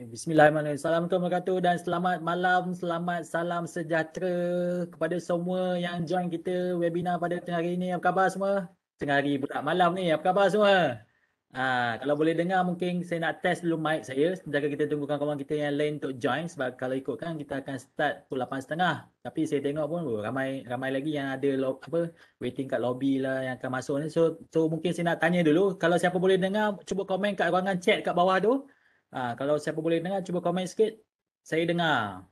Ya, bismillahirrahmanirrahim. Assalamualaikum kata dan selamat malam, selamat salam sejahtera kepada semua yang join kita webinar pada tengah hari ini. Apa khabar semua? Tengah hari pula malam ni. Apa khabar semua? Ha, kalau boleh dengar mungkin saya nak test dulu mic saya sejak kita tunggu kawan-kawan kita yang lain untuk join sebab kalau ikutkan kita akan start pukul 8.30 tapi saya tengok pun oh, ramai ramai lagi yang ada lo, apa waiting kat lobby lah yang akan masuk ni so, so mungkin saya nak tanya dulu kalau siapa boleh dengar cuba komen kat ruangan chat kat bawah tu Ha, kalau siapa boleh dengar, cuba komen sikit. Saya dengar.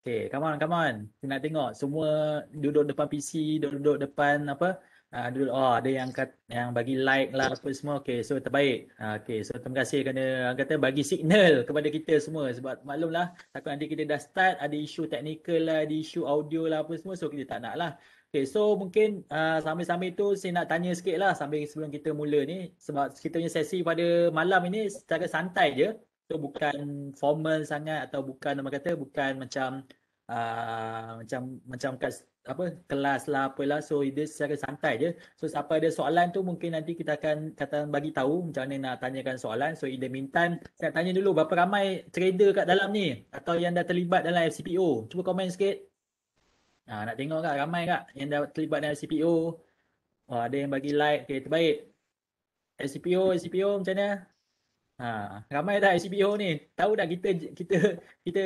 Okay, come on, come on. Saya nak tengok semua duduk depan PC, duduk depan apa. Ha, duduk, oh, ada yang kat, yang bagi like lah apa semua. Okay, so terbaik. Ha, okay, so terima kasih kerana orang kata bagi signal kepada kita semua. Sebab maklumlah, takut nanti kita dah start, ada isu teknikal lah, ada isu audio lah apa semua. So kita tak nak lah. Okay, so mungkin uh, sambil-sambil tu saya nak tanya sikit lah sambil sebelum kita mula ni sebab kita punya sesi pada malam ini secara santai je so bukan formal sangat atau bukan nama kata bukan macam uh, macam macam kat apa kelas lah apalah so dia secara santai je so siapa ada soalan tu mungkin nanti kita akan kata bagi tahu macam mana nak tanyakan soalan so in the meantime saya tanya dulu berapa ramai trader kat dalam ni atau yang dah terlibat dalam FCPO cuba komen sikit Ha, nak tengok kak, ramai kak yang dah terlibat dengan LCPO. Oh, ada yang bagi like, okay, terbaik. LCPO, LCPO macam mana? Ha, ramai tak LCPO ni? Tahu tak kita kita kita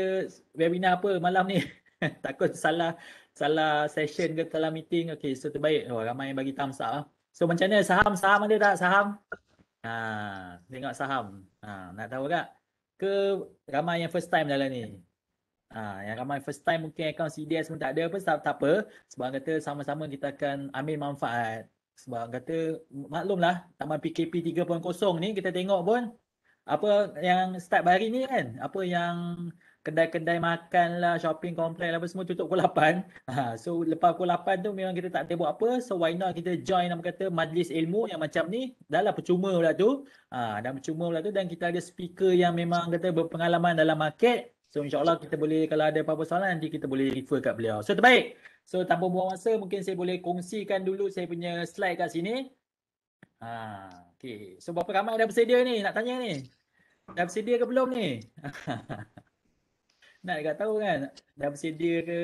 webinar apa malam ni? Takut salah salah session ke dalam meeting. Okay, so terbaik. Oh, ramai yang bagi thumbs up. Ah. So macam mana saham? Saham ada tak saham? Ha, tengok saham. Ha, nak tahu tak? Ke ramai yang first time dalam ni? Ha, yang ramai first time mungkin account CDS pun tak ada pun tak, tak apa. Sebab kata sama-sama kita akan ambil manfaat. Sebab kata maklumlah taman PKP 3.0 ni kita tengok pun apa yang start hari ni kan. Apa yang kedai-kedai makan lah, shopping complex lah apa semua tutup pukul 8. Ha, so lepas pukul 8 tu memang kita tak ada buat apa. So why not kita join nama kata majlis ilmu yang macam ni. Dah lah percuma pula tu. Ha, dah percuma pula tu dan kita ada speaker yang memang kata berpengalaman dalam market. So insyaAllah kita boleh kalau ada apa-apa soalan nanti kita boleh refer kat beliau. So terbaik. So tanpa buang masa mungkin saya boleh kongsikan dulu saya punya slide kat sini. Ha, okay. So berapa ramai dah bersedia ni nak tanya ni? Dah bersedia ke belum ni? nak dekat tahu kan? Dah bersedia ke?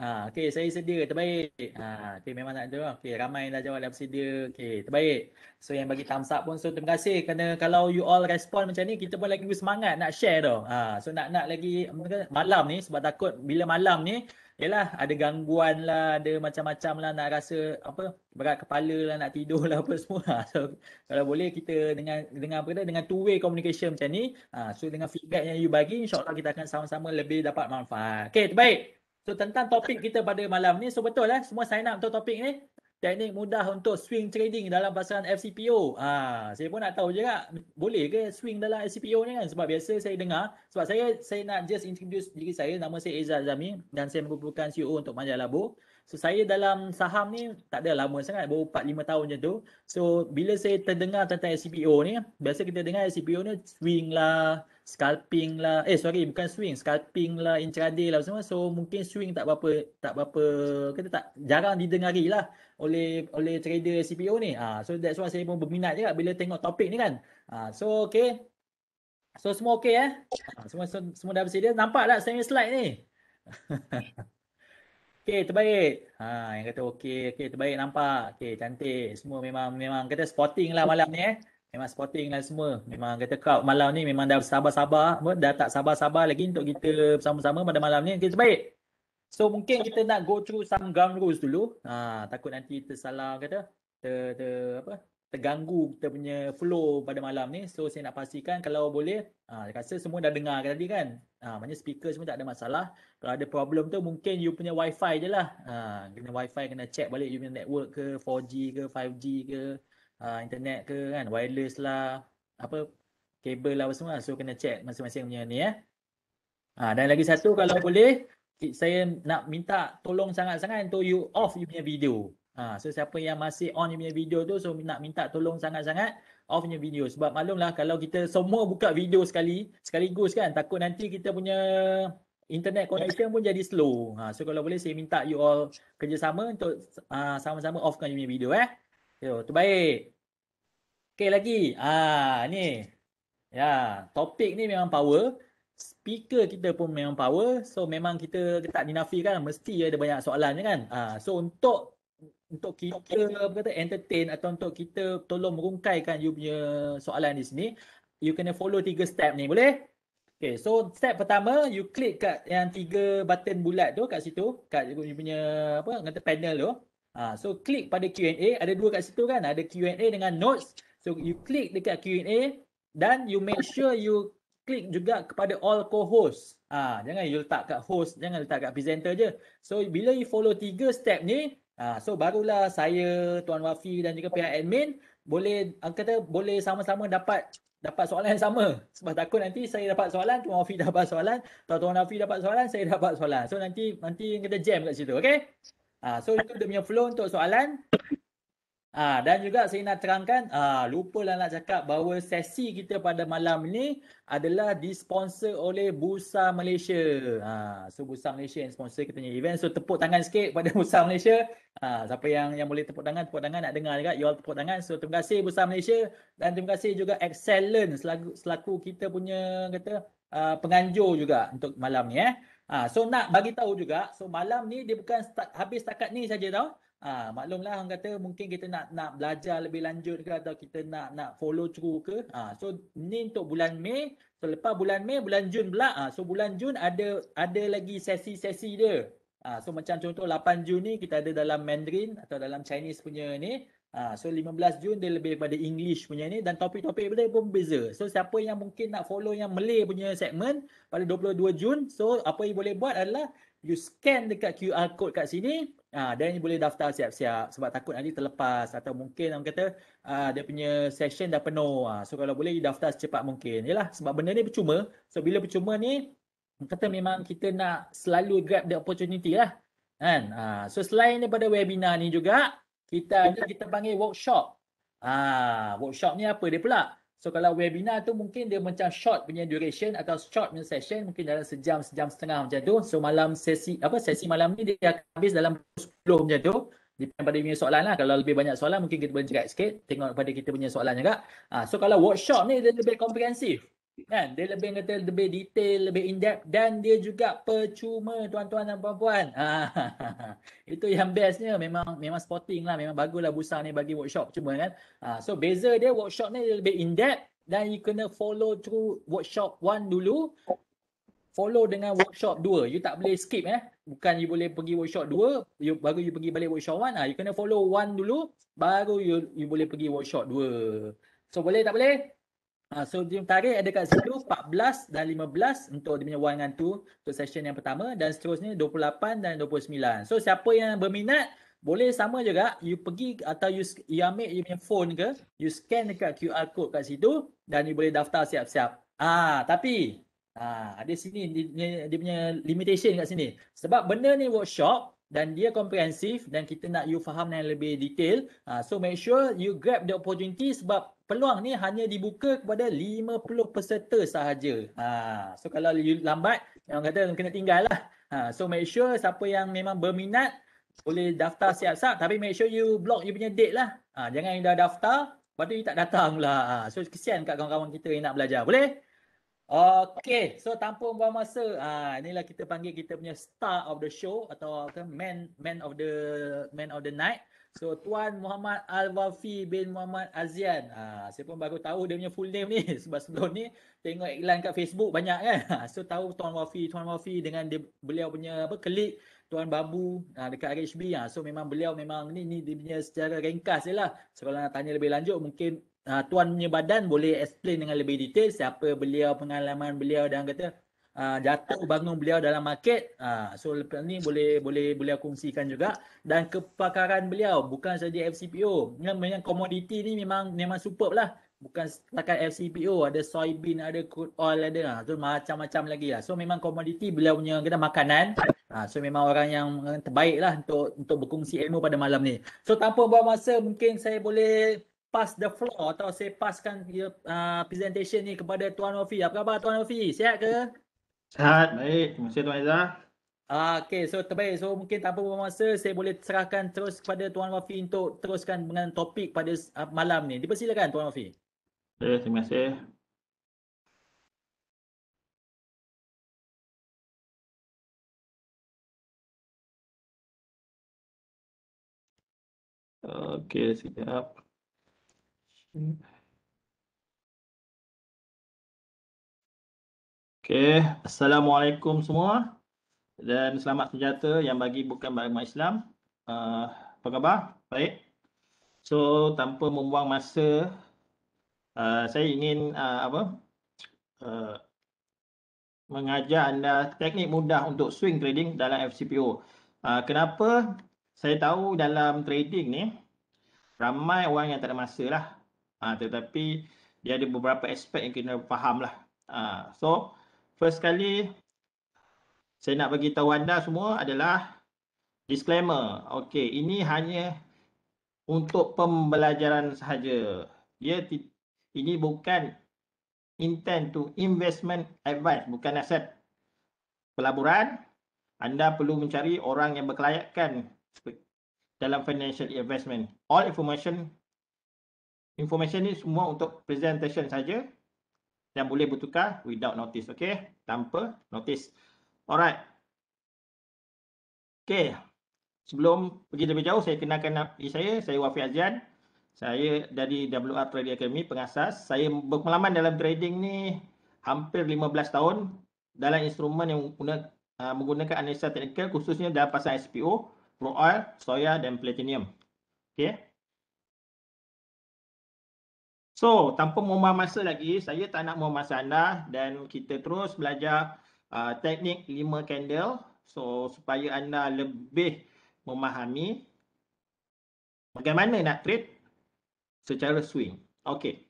Ha, okay, saya sedia. Terbaik. Ha, okay, memang tak ada. Okay, ramai dah jawab dah sedia. Okay, terbaik. So, yang bagi thumbs up pun, so terima kasih. Kerana kalau you all respond macam ni, kita pun lagi semangat nak share tau. Ha, so, nak-nak lagi malam ni sebab takut bila malam ni, Yelah, ada gangguan lah, ada macam-macam lah nak rasa apa berat kepala lah, nak tidur lah apa semua. Ha, so, kalau boleh kita dengan dengan apa dengan two way communication macam ni. Uh, so dengan feedback yang you bagi, insyaAllah kita akan sama-sama lebih dapat manfaat. Okay, terbaik. So tentang topik kita pada malam ni, so betul eh, semua sign up untuk topik ni. Teknik mudah untuk swing trading dalam pasaran FCPO. Ha, saya pun nak tahu juga, boleh ke swing dalam FCPO ni kan? Sebab biasa saya dengar, sebab saya saya nak just introduce diri saya, nama saya Ezra Zami dan saya merupakan CEO untuk majalah Labo. So saya dalam saham ni tak ada lama sangat, baru 4-5 tahun je tu. So bila saya terdengar tentang FCPO ni, biasa kita dengar FCPO ni swing lah, scalping lah eh sorry bukan swing scalping lah intraday lah semua so mungkin swing tak apa, tak apa kita tak jarang didengari lah oleh oleh trader CPO ni ah so that's why saya pun berminat juga bila tengok topik ni kan ah so okay so semua okay eh ah, semua semua dah bersedia nampak tak saya slide ni okay terbaik ha ah, yang kata okay okay terbaik nampak okay cantik semua memang memang kita sporting lah malam ni eh Memang sporting lah semua. Memang kata kau malam ni memang dah sabar-sabar. Dah tak sabar-sabar lagi untuk kita bersama-sama pada malam ni. Okay, baik. So mungkin kita nak go through some ground rules dulu. Ha, takut nanti tersalah kata. Ter, ter, apa? Terganggu kita punya flow pada malam ni. So saya nak pastikan kalau boleh. Ha, rasa semua dah dengar tadi kan. Ha, maknanya speaker semua tak ada masalah. Kalau ada problem tu mungkin you punya wifi je lah. Ha, kena wifi kena check balik you punya network ke 4G ke 5G ke uh, internet ke kan wireless lah apa kabel lah apa semua lah. so kena check masing-masing punya ni eh ha, dan lagi satu kalau boleh saya nak minta tolong sangat-sangat untuk you off you punya video ha, so siapa yang masih on you punya video tu so nak minta tolong sangat-sangat off punya video sebab lah, kalau kita semua buka video sekali sekaligus kan takut nanti kita punya internet connection pun jadi slow ha, so kalau boleh saya minta you all kerjasama untuk uh, sama-sama offkan you punya video eh Yo, terbaik. Okay, lagi. Ah, ni. Ya, topik ni memang power. Speaker kita pun memang power. So, memang kita tak dinafikan. Mesti ada banyak soalan je kan. Ah, so, untuk untuk kita apa kata, entertain atau untuk kita tolong merungkaikan you punya soalan di sini, you kena follow tiga step ni. Boleh? Okay, so step pertama, you click kat yang tiga button bulat tu kat situ. Kat you punya apa, kata panel tu. Ha, so klik pada Q&A. Ada dua kat situ kan. Ada Q&A dengan notes. So you klik dekat Q&A dan you make sure you klik juga kepada all co-host. Ah, jangan you letak kat host. Jangan letak kat presenter je. So bila you follow tiga step ni. ah, so barulah saya, Tuan Wafi dan juga pihak admin boleh kata boleh sama-sama dapat dapat soalan yang sama. Sebab takut nanti saya dapat soalan, Tuan Wafi dapat soalan, Tuan Tuan Wafi dapat soalan, saya dapat soalan. So nanti nanti kita jam kat situ, okey? Ah so itu dia punya flow untuk soalan. Ah dan juga saya nak terangkan ah, lupa lah nak cakap bahawa sesi kita pada malam ni adalah disponsor oleh Bursa Malaysia. Ah so Bursa Malaysia yang sponsor kita punya event. So tepuk tangan sikit pada Bursa Malaysia. Ah siapa yang yang boleh tepuk tangan tepuk tangan nak dengar juga you all tepuk tangan. So terima kasih Bursa Malaysia dan terima kasih juga Excellent selaku selaku kita punya kata Uh, penganjur juga untuk malam ni eh. Ha, so nak bagi tahu juga, so malam ni dia bukan start, habis setakat ni saja tau. Ha, maklumlah orang kata mungkin kita nak nak belajar lebih lanjut ke atau kita nak nak follow through ke. Ha, so ni untuk bulan Mei. So lepas bulan Mei, bulan Jun pula. Ha, so bulan Jun ada ada lagi sesi-sesi dia. Ha, so macam contoh 8 Jun ni kita ada dalam Mandarin atau dalam Chinese punya ni. Ha, so 15 Jun dia lebih kepada English punya ni dan topik-topik dia pun beza. So siapa yang mungkin nak follow yang Malay punya segmen pada 22 Jun. So apa yang boleh buat adalah you scan dekat QR code kat sini. Ah, ha, dan you boleh daftar siap-siap sebab takut nanti terlepas atau mungkin orang kata ah, dia punya session dah penuh. Ah, so kalau boleh you daftar secepat mungkin. Yalah sebab benda ni percuma. So bila percuma ni kata memang kita nak selalu grab the opportunity lah. Kan? Ah, so selain daripada webinar ni juga kita ada kita panggil workshop. Ah, workshop ni apa dia pula? So kalau webinar tu mungkin dia macam short punya duration atau short punya session mungkin dalam sejam sejam setengah macam tu. So malam sesi apa sesi malam ni dia akan habis dalam 10 macam tu. Depend pada punya soalan lah. Kalau lebih banyak soalan mungkin kita boleh cerit sikit. Tengok pada kita punya soalan juga. Ah, so kalau workshop ni dia lebih komprehensif kan dia lebih kata lebih detail lebih in depth dan dia juga percuma tuan-tuan dan puan-puan ha, itu yang bestnya memang memang sporting lah memang baguslah busa ni bagi workshop cuma kan ha, so beza dia workshop ni dia lebih in depth dan you kena follow through workshop one dulu follow dengan workshop dua. you tak boleh skip eh bukan you boleh pergi workshop dua, you baru you pergi balik workshop one. ah ha, you kena follow one dulu baru you you boleh pergi workshop dua. so boleh tak boleh Uh, so dia tarik ada kat situ 14 dan 15 untuk dia punya one and two untuk session yang pertama dan seterusnya 28 dan 29. So siapa yang berminat boleh sama juga you pergi atau you, you ambil you punya phone ke you scan dekat QR code kat situ dan you boleh daftar siap-siap. Ah uh, tapi ah ada sini dia, dia punya limitation kat sini. Sebab benda ni workshop dan dia komprehensif dan kita nak you faham yang lebih detail. Uh, so make sure you grab the opportunity sebab peluang ni hanya dibuka kepada 50 peserta sahaja. Uh, so kalau you lambat, orang kata kena tinggal lah. Uh, so make sure siapa yang memang berminat boleh daftar siap-siap tapi make sure you block you punya date lah. Uh, jangan you dah daftar, lepas tu you tak datang lah. Uh, so kesian kat kawan-kawan kita yang nak belajar. Boleh? Okay, so tanpa buang masa, ah inilah kita panggil kita punya star of the show atau kan, man man of the man of the night. So Tuan Muhammad Al-Wafi bin Muhammad Azian. Ah saya pun baru tahu dia punya full name ni sebab sebelum ni tengok iklan kat Facebook banyak kan. Ah, so tahu Tuan Wafi, Tuan Wafi dengan dia, beliau punya apa klik Tuan Babu ah, dekat RHB. Ah. So memang beliau memang ni ni dia punya secara ringkas je lah. So kalau nak tanya lebih lanjut mungkin uh, tuan punya badan boleh explain dengan lebih detail siapa beliau pengalaman beliau dan kata uh, jatuh bangun beliau dalam market uh, so lepas ni boleh boleh beliau kongsikan juga dan kepakaran beliau bukan saja FCPO memang komoditi ni memang memang superb lah bukan setakat FCPO ada soybean ada crude oil ada lah. so macam-macam lagi lah so memang komoditi beliau punya kena makanan so memang orang yang terbaik lah untuk untuk berkongsi ilmu pada malam ni so tanpa buang masa mungkin saya boleh pass the floor atau saya passkan uh, presentation ni kepada Tuan Ofi. Apa khabar Tuan Ofi? Sihat ke? Sihat. Baik. Terima kasih Tuan Izzah. Uh, ah, okay. So terbaik. So mungkin tanpa masa saya boleh serahkan terus kepada Tuan Ofi untuk teruskan dengan topik pada uh, malam ni. Dipersilakan Tuan Ofi. Okay, terima kasih. Okay, siap. Okay. Assalamualaikum semua dan selamat sejahtera yang bagi bukan beragama Islam. Uh, apa khabar? Baik. So tanpa membuang masa, uh, saya ingin uh, apa? Uh, mengajar anda teknik mudah untuk swing trading dalam FCPO. Uh, kenapa? Saya tahu dalam trading ni ramai orang yang tak ada masa lah. Uh, tetapi dia ada beberapa aspek yang kena faham lah. Uh, ha, so first kali saya nak bagi tahu anda semua adalah disclaimer. Okay, ini hanya untuk pembelajaran sahaja. Dia ini bukan intent to investment advice, bukan aset pelaburan. Anda perlu mencari orang yang berkelayakan dalam financial investment. All information Information ni semua untuk presentation saja dan boleh bertukar without notice, okay? Tanpa notice. Alright. Okay. Sebelum pergi lebih jauh, saya kenalkan diri eh, saya. Saya Wafi Azian. Saya dari WR Trading Academy, pengasas. Saya berpengalaman dalam trading ni hampir 15 tahun dalam instrumen yang ah, menggunakan analisa teknikal khususnya dalam pasar SPO, crude oil, soya dan platinum. Okay. So, tanpa membuang masa lagi, saya tak nak membuang masa anda dan kita terus belajar uh, teknik lima candle. So, supaya anda lebih memahami bagaimana nak trade secara swing. Okay.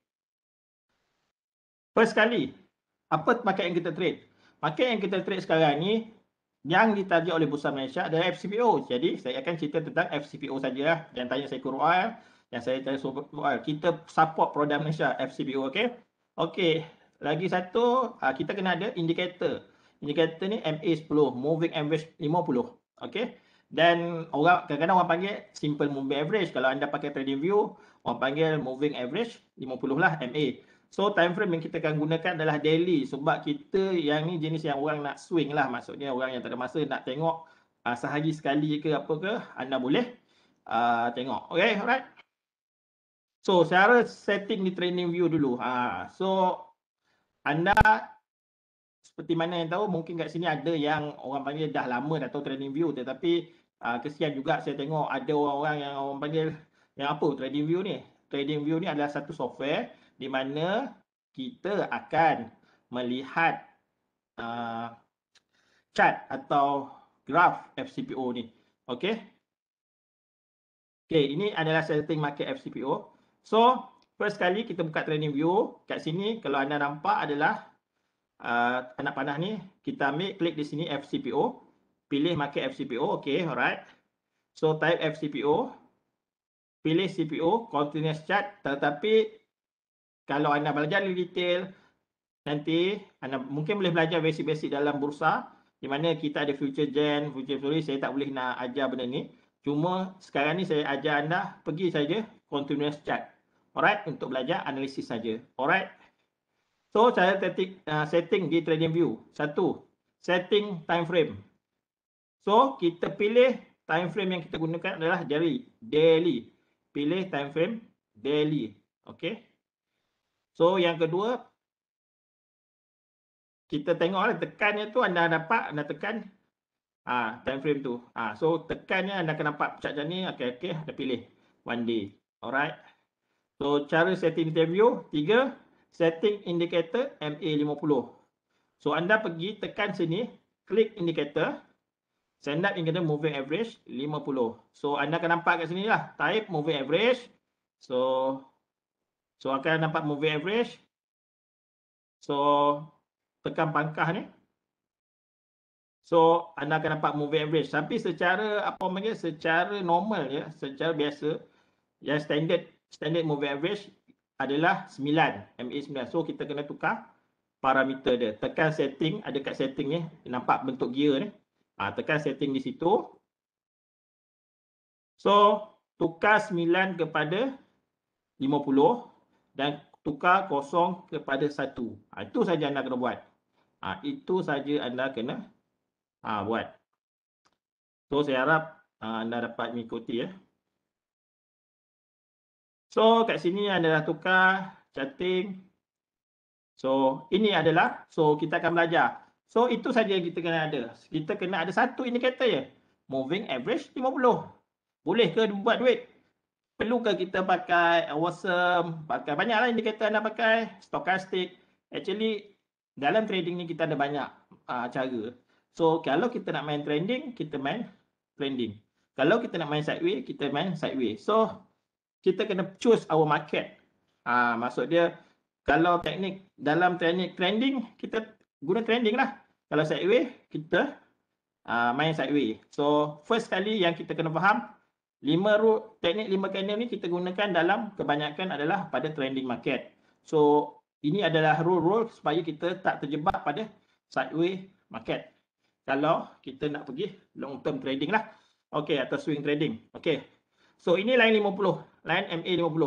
First kali, apa market yang kita trade? Market yang kita trade sekarang ni yang ditarget oleh Bursa Malaysia adalah FCPO. Jadi, saya akan cerita tentang FCPO sajalah. Jangan tanya saya kurang yang saya tanya soal. Kita support produk Malaysia FCBO, okey? Okey, lagi satu, ah, kita kena ada indikator. Indikator ni MA10, Moving Average 50, okey? Dan orang kadang-kadang orang panggil simple moving average. Kalau anda pakai trading view, orang panggil moving average 50 lah MA. So time frame yang kita akan gunakan adalah daily sebab kita yang ni jenis yang orang nak swing lah maksudnya orang yang tak ada masa nak tengok uh, sehari sekali ke apa ke anda boleh uh, tengok. Okay, alright. So, cara setting di training view dulu. Ha, so, anda seperti mana yang tahu, mungkin kat sini ada yang orang panggil dah lama dah tahu training view tetapi uh, kesian juga saya tengok ada orang-orang yang orang panggil yang apa trading view ni? Trading view ni adalah satu software di mana kita akan melihat uh, chart atau graf FCPO ni. Okay. Okay, ini adalah setting market FCPO. So, first kali kita buka training view. Kat sini, kalau anda nampak adalah uh, anak panah ni, kita ambil, klik di sini FCPO. Pilih market FCPO. Okay, alright. So, type FCPO. Pilih CPO, continuous chart. Tetapi, kalau anda belajar lebih detail, nanti anda mungkin boleh belajar basic-basic dalam bursa. Di mana kita ada future gen, future story. Saya tak boleh nak ajar benda ni. Cuma sekarang ni saya ajar anda pergi saja continuous chart. Alright, untuk belajar analisis saja. Alright. So, saya setting, uh, setting di trading view. Satu, setting time frame. So, kita pilih time frame yang kita gunakan adalah jari daily. Pilih time frame daily. Okay. So, yang kedua, kita tengoklah lah tekannya tu anda dapat, anda tekan uh, time frame tu. Uh, so, tekannya anda kena nampak pecah macam ni. Okay, okay, anda pilih one day. Alright. So cara setting interview, tiga, setting indicator MA50. So anda pergi tekan sini, klik indicator, send up indicator moving average 50. So anda akan nampak kat sini lah, type moving average. So, so akan nampak moving average. So, tekan pangkah ni. So, anda akan nampak moving average. Tapi secara, apa panggil, secara normal ya, secara biasa, yang standard standard moving average adalah 9 MA 9 so kita kena tukar parameter dia tekan setting ada kat setting ni nampak bentuk gear ni ha, tekan setting di situ so tukar 9 kepada 50 dan tukar kosong kepada 1 ha, itu saja anda kena buat ha, itu saja anda kena ha, buat so saya harap ha, anda dapat mengikuti ya So kat sini adalah tukar chatting. So ini adalah so kita akan belajar. So itu saja yang kita kena ada. Kita kena ada satu indikator je. Moving average 50. Boleh ke buat duit? ke kita pakai awesome, pakai banyaklah indikator anda pakai, stochastic. Actually dalam trading ni kita ada banyak uh, cara. So kalau kita nak main trending, kita main trending. Kalau kita nak main sideways, kita main sideways. So kita kena choose our market. Ah, maksud dia kalau teknik dalam teknik trending kita guna trending lah. Kalau sideways kita ah, main sideways. So first kali yang kita kena faham lima root teknik lima candle ni kita gunakan dalam kebanyakan adalah pada trending market. So ini adalah rule rule supaya kita tak terjebak pada sideways market. Kalau kita nak pergi long term trading lah. Okay atau swing trading. Okay. So ini line 50 line MA50.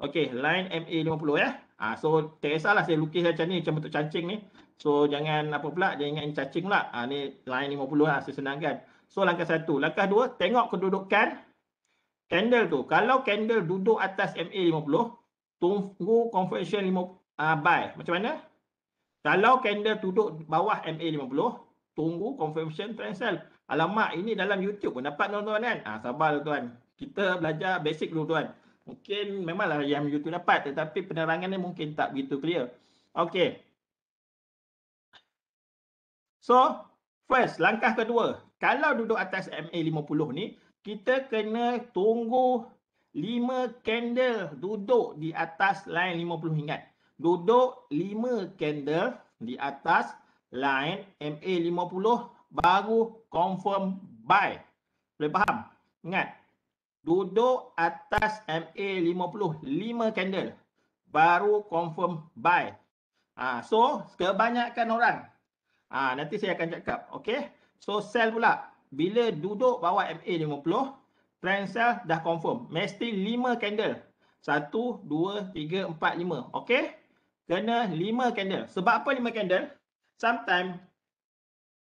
Okey, line MA50 ya. Eh. Ha, so tak kisahlah saya lukis macam ni macam bentuk cacing ni. So jangan apa pula jangan ingat ini cacing pula. Ha, ni line 50 lah ha, saya senangkan. So langkah satu. Langkah dua, tengok kedudukan candle tu. Kalau candle duduk atas MA50, tunggu confirmation 5, uh, ha, buy. Macam mana? Kalau candle duduk bawah MA50, tunggu confirmation trend sell. Alamak, ini dalam YouTube pun dapat tuan-tuan kan? Ha, sabar tuan kita belajar basic dulu tuan. Mungkin memanglah yang you tu dapat tetapi penerangannya mungkin tak begitu clear. Okay. So, first, langkah kedua. Kalau duduk atas MA50 ni, kita kena tunggu 5 candle duduk di atas line 50 ingat. Duduk 5 candle di atas line MA50 baru confirm buy. Boleh faham? Ingat, duduk atas MA50 5 candle baru confirm buy. Ha, so kebanyakan orang ha, nanti saya akan cakap. Okay. So sell pula. Bila duduk bawah MA50 trend sell dah confirm. Mesti 5 candle. 1, 2, 3, 4, 5. Okay. Kena 5 candle. Sebab apa 5 candle? Sometimes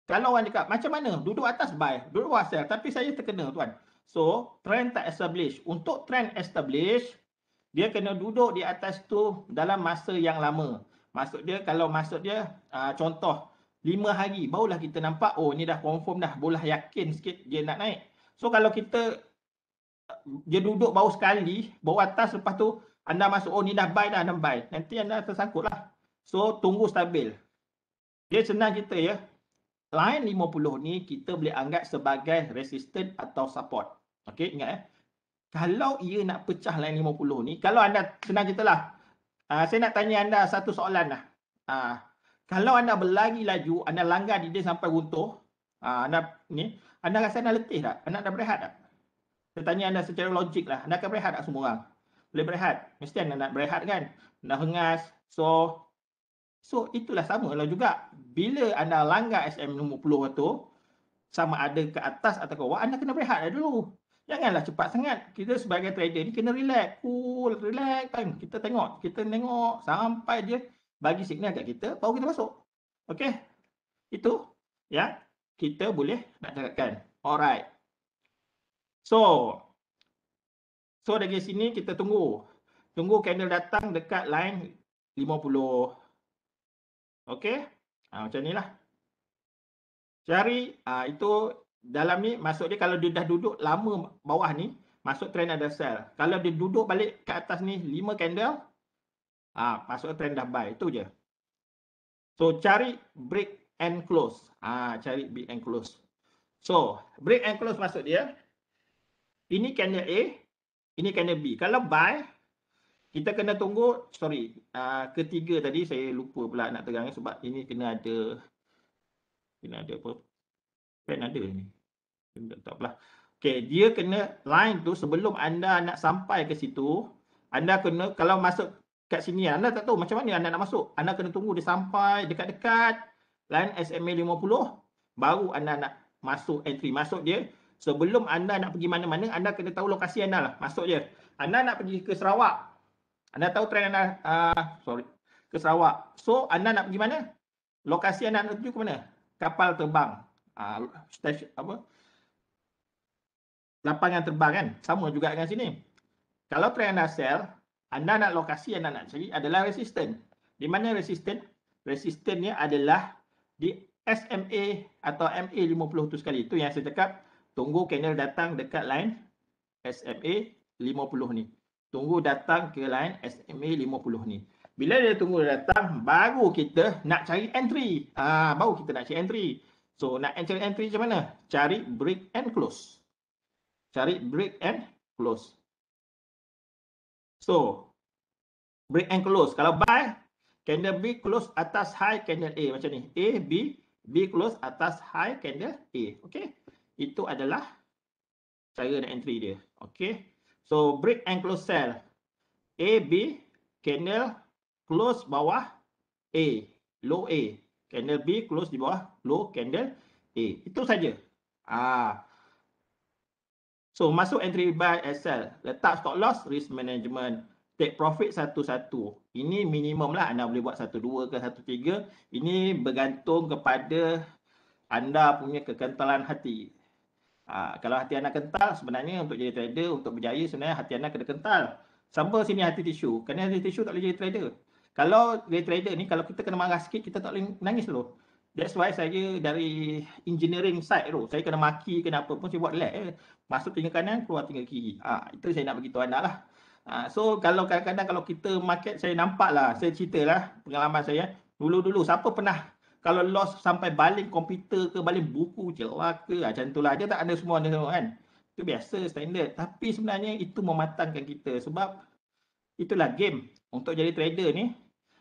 kalau orang cakap macam mana duduk atas buy, duduk bawah sell. Tapi saya terkena tuan. So, trend tak establish. Untuk trend establish, dia kena duduk di atas tu dalam masa yang lama. Maksud dia, kalau maksud dia, aa, ah, contoh, 5 hari, barulah kita nampak, oh ni dah confirm dah, boleh yakin sikit dia nak naik. So, kalau kita, dia duduk baru sekali, baru atas, lepas tu, anda masuk, oh ni dah buy dah, anda buy. Nanti anda tersangkut lah. So, tunggu stabil. Dia senang kita ya. Line 50 ni kita boleh anggap sebagai resistant atau support. Okey, ingat eh. Kalau ia nak pecah line 50 ni, kalau anda, senang cerita lah. Uh, saya nak tanya anda satu soalan lah. Uh, kalau anda berlari laju, anda langgar di dia sampai runtuh, uh, anda ni, anda rasa anda letih tak? Anda nak berehat tak? Saya tanya anda secara logik lah. Anda akan berehat tak semua orang? Boleh berehat? Mesti anda nak berehat kan? Anda hengas. So, so itulah sama lah juga. Bila anda langgar SM 50 tu, sama ada ke atas atau ke bawah, anda kena berehat dah dulu. Janganlah cepat sangat. Kita sebagai trader ni kena relax. Cool, relax time. Kita tengok, kita tengok sampai dia bagi signal kat kita baru kita masuk. Okay, Itu ya. Kita boleh nak cakapkan. Alright. So So dari sini kita tunggu. Tunggu candle datang dekat line 50. Okay, Ha, macam inilah. Cari ha, itu dalam ni maksudnya kalau dia dah duduk lama bawah ni masuk trend ada sell. Kalau dia duduk balik ke atas ni lima candle ha, masuk trend dah buy. Itu je. So cari break and close. Ha, cari break and close. So break and close maksud dia ini candle A ini candle B. Kalau buy kita kena tunggu sorry uh, ketiga tadi saya lupa pula nak terangkan sebab ini kena ada kena ada apa pen ada ni tak tak apalah okey dia kena line tu sebelum anda nak sampai ke situ anda kena kalau masuk kat sini anda tak tahu macam mana anda nak masuk anda kena tunggu dia sampai dekat-dekat line SMA 50 baru anda nak masuk entry masuk dia sebelum anda nak pergi mana-mana anda kena tahu lokasi anda lah masuk dia anda nak pergi ke Sarawak anda tahu train anda uh, sorry ke Sarawak so anda nak pergi mana lokasi anda nak tuju ke mana kapal terbang Ah, stage apa lapangan terbang kan sama juga dengan sini kalau trend anda sell anda nak lokasi anda nak cari adalah resistance di mana resistance resistance adalah di SMA atau MA 50 tu sekali itu yang saya cakap tunggu candle datang dekat line SMA 50 ni tunggu datang ke line SMA 50 ni bila dia tunggu datang baru kita nak cari entry ah baru kita nak cari entry So nak entry entry macam mana? Cari break and close. Cari break and close. So break and close. Kalau buy candle B close atas high candle A macam ni. A B B close atas high candle A. Okay. Itu adalah cara nak entry dia. Okay. So break and close sell. A B candle close bawah A low A candle B close di bawah low candle A. Itu saja. Ah. So masuk entry buy and sell. Letak stop loss, risk management. Take profit satu-satu. Ini minimum lah anda boleh buat satu-dua ke satu-tiga. Ini bergantung kepada anda punya kekentalan hati. Ha, kalau hati anda kental, sebenarnya untuk jadi trader, untuk berjaya, sebenarnya hati anda kena kental. Sampai sini hati tisu. Kerana hati tisu tak boleh jadi trader kalau day trader ni kalau kita kena marah sikit kita tak boleh menangis dulu that's why saya dari engineering side tu saya kena maki kena apa pun saya buat lag eh. masuk tinggal kanan keluar tinggal kiri ha, itu saya nak beritahu anda lah ha, so kalau kadang-kadang kalau kita market saya nampak lah saya cerita lah pengalaman saya dulu-dulu siapa pernah kalau loss sampai balik komputer ke balik buku celah ke ha, macam tu lah dia tak ada semua ada semua kan itu biasa standard tapi sebenarnya itu mematangkan kita sebab itulah game untuk jadi trader ni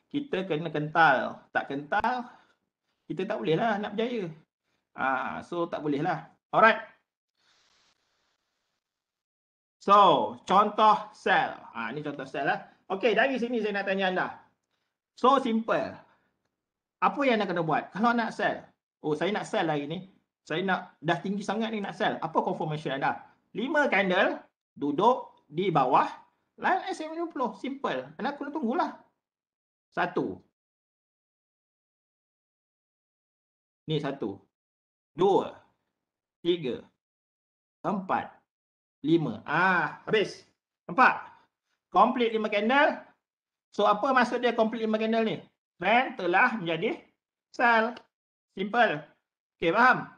kita kena kental tak kental kita tak boleh lah nak berjaya ha, so tak boleh lah alright so contoh sell ah ha, ni contoh sell lah okey dari sini saya nak tanya anda so simple apa yang anda kena buat kalau nak sell oh saya nak sell hari ni saya nak dah tinggi sangat ni nak sell apa confirmation anda 5 candle duduk di bawah lain SM50. Simple. Kena kena tunggulah. Satu. Ni satu. Dua. Tiga. Empat. Lima. Ah, habis. Empat. Complete lima candle. So, apa maksud dia complete lima candle ni? Trend telah menjadi sell. Simple. Okay, faham?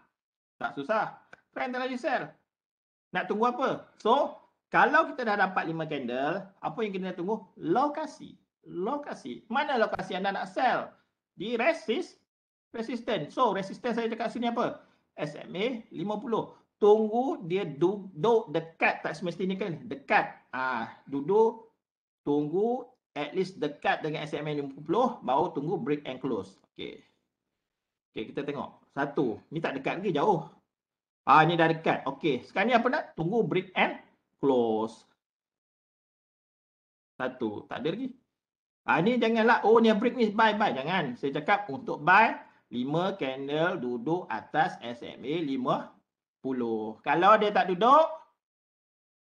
Tak susah. Trend telah menjadi sell. Nak tunggu apa? So, kalau kita dah dapat lima candle, apa yang kita tunggu? Lokasi. Lokasi. Mana lokasi anda nak sell? Di resist, resistance. So, resistance saya dekat sini apa? SMA 50. Tunggu dia duduk dekat. Tak semestinya kan? Dekat. Ah, duduk, tunggu at least dekat dengan SMA 50, baru tunggu break and close. Okay. Okay, kita tengok. Satu. Ni tak dekat lagi, jauh. Ah, ni dah dekat. Okay. Sekarang ni apa nak? Tunggu break and close satu tak ada lagi ha, ni janganlah oh ni break ni buy buy jangan saya cakap untuk buy lima candle duduk atas SMA lima puluh. kalau dia tak duduk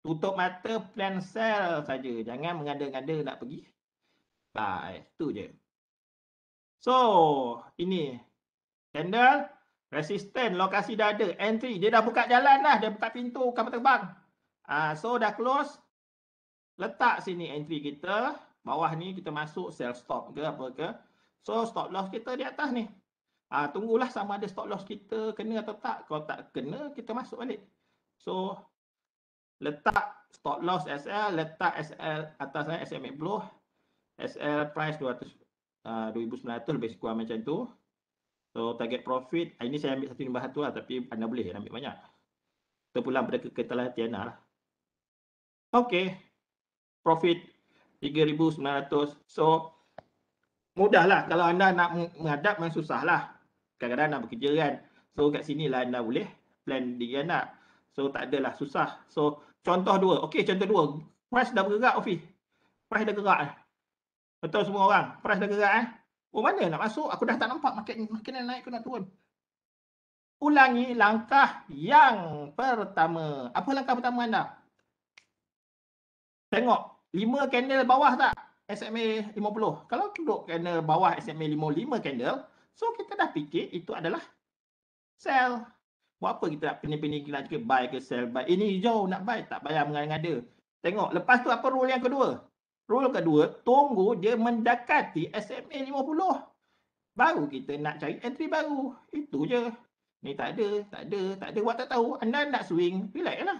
tutup mata plan sell saja jangan mengada-ngada nak pergi buy tu je so ini candle resisten lokasi dah ada entry dia dah buka jalan lah dia buka pintu kapal terbang Ah, so dah close. Letak sini entry kita. Bawah ni kita masuk sell stop ke apa ke. So stop loss kita di atas ni. Ah, tunggulah sama ada stop loss kita kena atau tak. Kalau tak kena kita masuk balik. So letak stop loss SL, letak SL atas ni SMA blow. SL price 200 uh, 2900 lebih kurang macam tu. So target profit, ah, ini saya ambil satu nombor satu lah tapi anda boleh ambil banyak. Kita pulang pada kekitalan Tiana lah. Okay. Profit 3,900. So, mudahlah. Kalau anda nak menghadap, memang susahlah. Kadang-kadang nak bekerja kan. So, kat sini lah anda boleh plan diri anda. So, tak adalah susah. So, contoh dua. Okay, contoh dua. Price dah bergerak, Ofi. Price dah gerak. Eh. Betul semua orang. Price dah gerak eh. Oh, mana nak masuk? Aku dah tak nampak makin, makin naik, aku nak turun. Ulangi langkah yang pertama. Apa langkah pertama anda? tengok 5 candle bawah tak SMA 50. Kalau duduk candle bawah SMA 5, 5 candle, so kita dah fikir itu adalah sell. Buat apa kita nak pening-pening nak buy ke sell, buy. Ini eh, hijau nak buy, tak payah mengada-ngada. Tengok, lepas tu apa rule yang kedua? Rule kedua, tunggu dia mendekati SMA 50. Baru kita nak cari entry baru. Itu je. Ni tak ada, tak ada, tak ada. Buat tak tahu, anda nak swing, relax lah.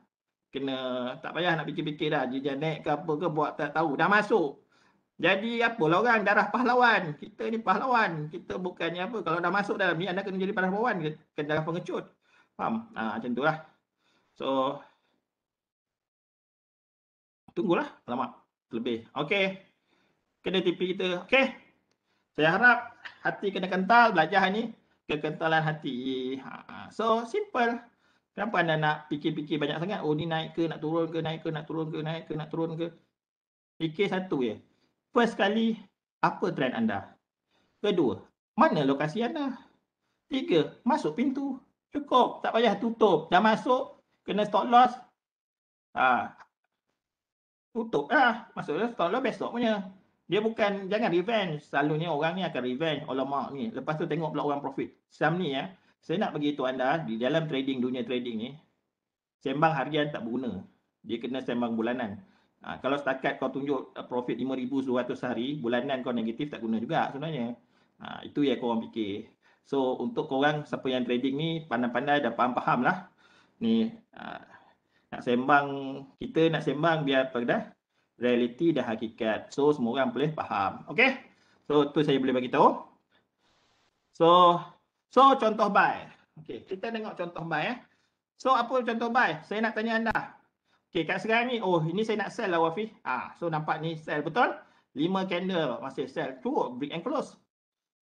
kena tak payah nak fikir-fikir dah jejanek ke apa ke buat tak tahu dah masuk jadi apalah orang darah pahlawan kita ni pahlawan kita bukannya apa kalau dah masuk dalam ni anda kena jadi pahlawan ke, ke darah pengecut faham ha, macam tu lah. so tunggulah lama lebih okey kena tipi kita okey saya harap hati kena kental belajar ni kekentalan hati ha, so simple Kenapa anda nak fikir-fikir banyak sangat? Oh ni naik ke, nak turun ke, naik ke, nak turun ke, naik ke, nak turun ke. Fikir satu je. First kali, apa trend anda? Kedua, mana lokasi anda? Tiga, masuk pintu. Cukup, tak payah tutup. Dah masuk, kena stop loss. Ha. Tutup lah. Masuk stop loss besok punya. Dia bukan, jangan revenge. Selalunya orang ni akan revenge. Alamak ni. Lepas tu tengok pula orang profit. Sam ni ya. Eh saya nak bagi tu anda di dalam trading dunia trading ni sembang harian tak berguna dia kena sembang bulanan ha, kalau setakat kau tunjuk uh, profit 5200 sehari bulanan kau negatif tak guna juga sebenarnya ha, itu yang kau orang fikir so untuk kau orang siapa yang trading ni pandai-pandai dan faham-faham lah ni ha, nak sembang kita nak sembang biar apa dah realiti dan hakikat so semua orang boleh faham Okay, so tu saya boleh bagi tahu so So contoh buy. Okey, kita tengok contoh buy eh. So apa contoh buy? Saya nak tanya anda. Okey, kat sekarang ni oh ini saya nak sell lah Wafi. Ah, ha, so nampak ni sell betul? 5 candle masih sell. Cukup break and close.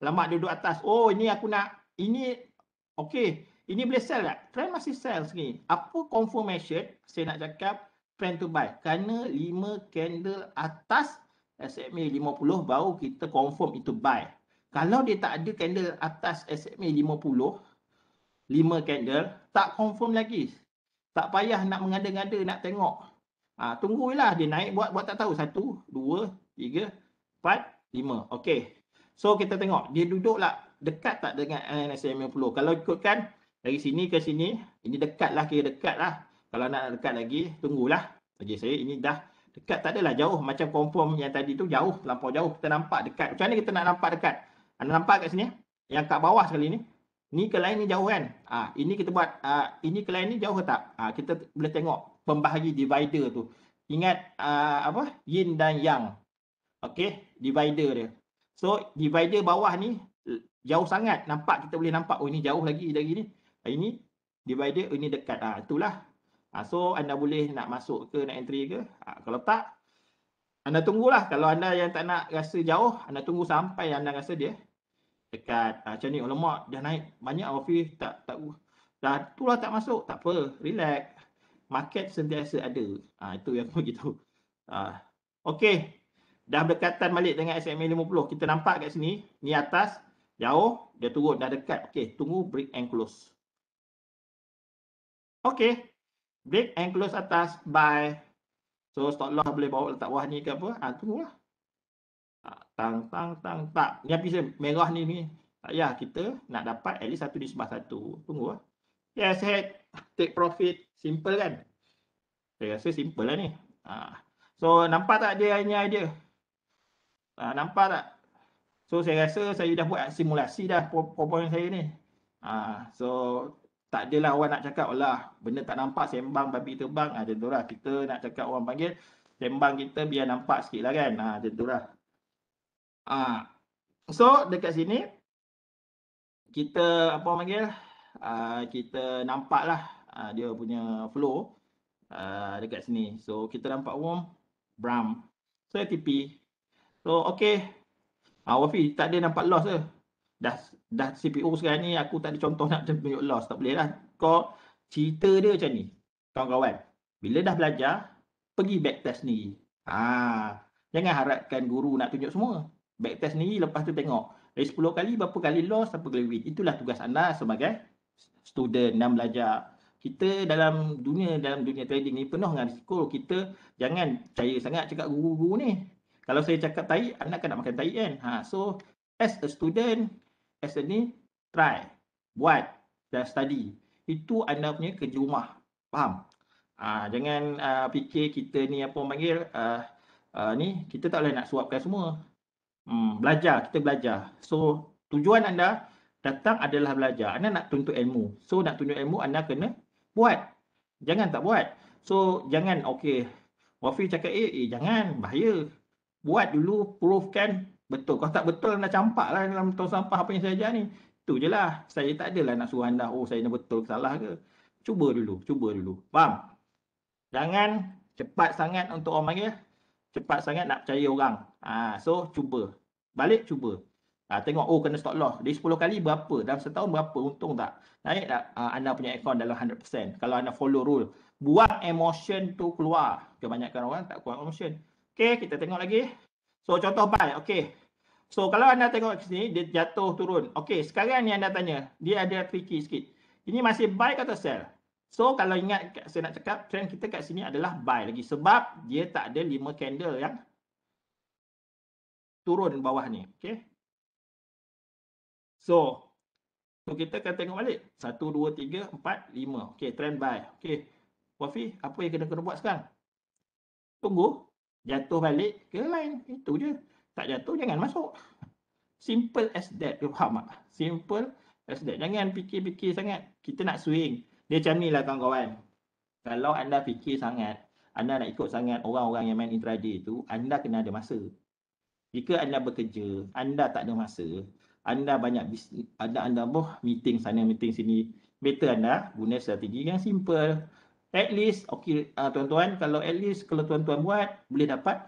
Lama duduk atas. Oh, ini aku nak ini okey. Ini boleh sell tak? Trend masih sell sini. Apa confirmation saya nak cakap trend to buy? Kerana 5 candle atas SMA 50 baru kita confirm itu buy kalau dia tak ada candle atas SMA 50 5 candle tak confirm lagi tak payah nak mengada-ngada nak tengok ha, tunggulah dia naik buat buat tak tahu satu dua tiga empat lima okay so kita tengok dia duduk lah dekat tak dengan SMA 50 kalau ikutkan dari sini ke sini ini dekat dekatlah kira lah kalau nak dekat lagi tunggulah bagi saya ini dah dekat tak adalah jauh macam confirm yang tadi tu jauh lampau jauh kita nampak dekat macam mana kita nak nampak dekat anda nampak kat sini yang kat bawah sekali ni. Ni ke line ni jauh kan? Ha, ini kita buat ha, ini ke line ni jauh ke tak? Ha, kita boleh tengok pembahagi divider tu. Ingat ha, apa? Yin dan yang. Okey, divider dia. So divider bawah ni jauh sangat. Nampak kita boleh nampak oh ini jauh lagi dari ni. Ha, ini divider ini dekat. Ah ha, itulah. Ha, so anda boleh nak masuk ke nak entry ke? Ha, kalau tak anda tunggulah kalau anda yang tak nak rasa jauh anda tunggu sampai anda rasa dia dekat uh, macam ulama dah naik banyak ofis tak tak dah itulah tak masuk tak apa relax market sentiasa ada uh, itu yang aku gitu uh, ah, okey dah berdekatan balik dengan SMA 50 kita nampak kat sini ni atas jauh dia turun dah dekat okey tunggu break and close okey break and close atas bye so stop loss boleh bawa letak wah ni ke apa ah tunggulah tang, tang, tang, tak. Ni api merah ni ni. Ya kita nak dapat at least satu di sebelah satu. Tunggu lah. Yes, head. Take profit. Simple kan? Saya rasa simple lah ni. Ha. So, nampak tak dia ni idea? Ha, nampak tak? So, saya rasa saya dah buat simulasi dah proposal saya ni. Ha. So, tak adalah orang nak cakap, lah benda tak nampak sembang babi terbang. Ha, tentulah kita nak cakap orang panggil sembang kita biar nampak sikit lah kan. Ha, tentulah. Ah. So dekat sini kita apa orang panggil ah, kita nampaklah ah, dia punya flow ah, dekat sini. So kita nampak warm bram. So ATP. So okey. Ah Wafi tak ada nampak loss ke? Dah dah CPU sekarang ni aku tak ada contoh nak tunjuk loss tak boleh lah. Kau cerita dia macam ni. Kawan-kawan, bila dah belajar, pergi back test ni. Ah, jangan harapkan guru nak tunjuk semua back test sendiri lepas tu tengok dari 10 kali berapa kali loss berapa kali win itulah tugas anda sebagai student dan belajar kita dalam dunia dalam dunia trading ni penuh dengan risiko kita jangan percaya sangat cakap guru-guru ni kalau saya cakap tai anda kena makan tai kan ha so as a student as a ni try buat dan study itu anda punya kerja rumah faham ha, jangan uh, fikir kita ni apa panggil uh, uh, ni kita tak boleh nak suapkan semua hmm, belajar, kita belajar. So tujuan anda datang adalah belajar. Anda nak tuntut ilmu. So nak tuntut ilmu anda kena buat. Jangan tak buat. So jangan okay, Wafi cakap eh, eh jangan bahaya. Buat dulu provekan betul. Kalau tak betul anda campak lah dalam tong sampah apa yang saya ajar ni. Itu je lah. Saya tak adalah nak suruh anda oh saya nak betul salah ke. Cuba dulu. Cuba dulu. Faham? Jangan cepat sangat untuk orang panggil cepat sangat nak percaya orang. Ha, so cuba. Balik cuba. Ha, tengok oh kena stop loss. Dari 10 kali berapa? Dalam setahun berapa? Untung tak? Naik tak ha, anda punya account dalam 100%? Kalau anda follow rule. buat emotion tu keluar. Kebanyakan orang tak kuat emotion. Okay kita tengok lagi. So contoh baik, Okay. So kalau anda tengok kat sini dia jatuh turun. Okay sekarang ni anda tanya. Dia ada tricky sikit. Ini masih buy atau sell? So kalau ingat saya nak cakap trend kita kat sini adalah buy lagi sebab dia tak ada lima candle yang turun bawah ni. Okay. So, so kita akan tengok balik. 1, 2, 3, 4, 5. Okay trend buy. Okay. Wafi apa yang kena kena buat sekarang? Tunggu jatuh balik ke line. Itu je. Tak jatuh jangan masuk. Simple as that. Faham tak? Simple as that. Jangan fikir-fikir sangat. Kita nak swing. Dia macam ni lah kawan-kawan. Kalau anda fikir sangat, anda nak ikut sangat orang-orang yang main intraday tu, anda kena ada masa. Jika anda bekerja, anda tak ada masa, anda banyak bisnes, anda, anda boh meeting sana, meeting sini, better anda guna strategi yang simple. At least, okay, uh, tuan-tuan, kalau at least kalau tuan-tuan buat, boleh dapat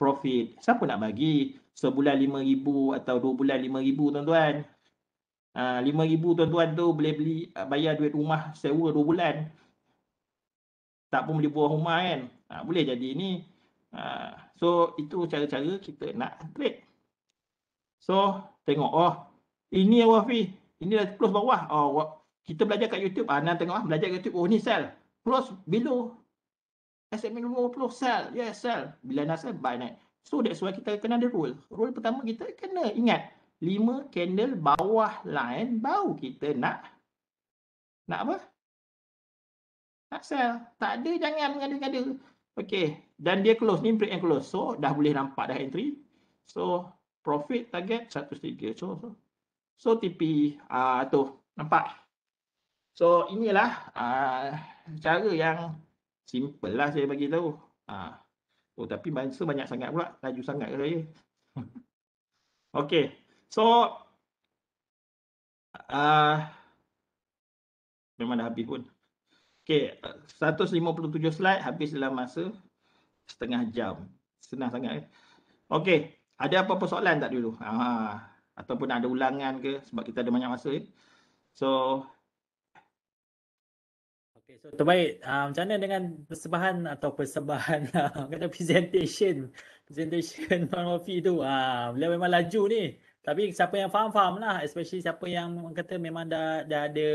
profit. Siapa nak bagi sebulan RM5,000 atau dua bulan RM5,000 tuan-tuan? Ah lima ribu tuan-tuan tu boleh beli ah, bayar duit rumah sewa dua bulan tak pun boleh buah rumah kan ha, boleh jadi ni ha, so itu cara-cara kita nak trade so tengok oh ini ya Wafi ini dah close bawah oh kita belajar kat YouTube ah nak tengok ah belajar kat YouTube oh ni sell close below SM50 sell yes sell bila nak sell buy naik so that's why kita kena ada rule rule pertama kita kena ingat lima candle bawah line baru kita nak nak apa? Nak sell. Tak ada jangan mengada-ngada. Okey, dan dia close ni break and close. So dah boleh nampak dah entry. So profit target 103. So so, so TP ah uh, tu nampak. So inilah uh, cara yang simple lah saya bagi tahu. Ah. Uh. Oh tapi bansa banyak sangat pula. Laju sangat ke saya. Okey. So uh, memang dah habis pun. Okay, 157 slide habis dalam masa setengah jam. Senang sangat eh. Kan? Okay, ada apa-apa soalan tak dulu? Ha, ataupun ada ulangan ke sebab kita ada banyak masa eh. So Okay, so terbaik. Uh, macam mana dengan persembahan atau persembahan uh, kata presentation presentation Tuan Rafi tu? uh, beliau memang laju ni. Tapi siapa yang faham-faham lah especially siapa yang kata memang dah dah ada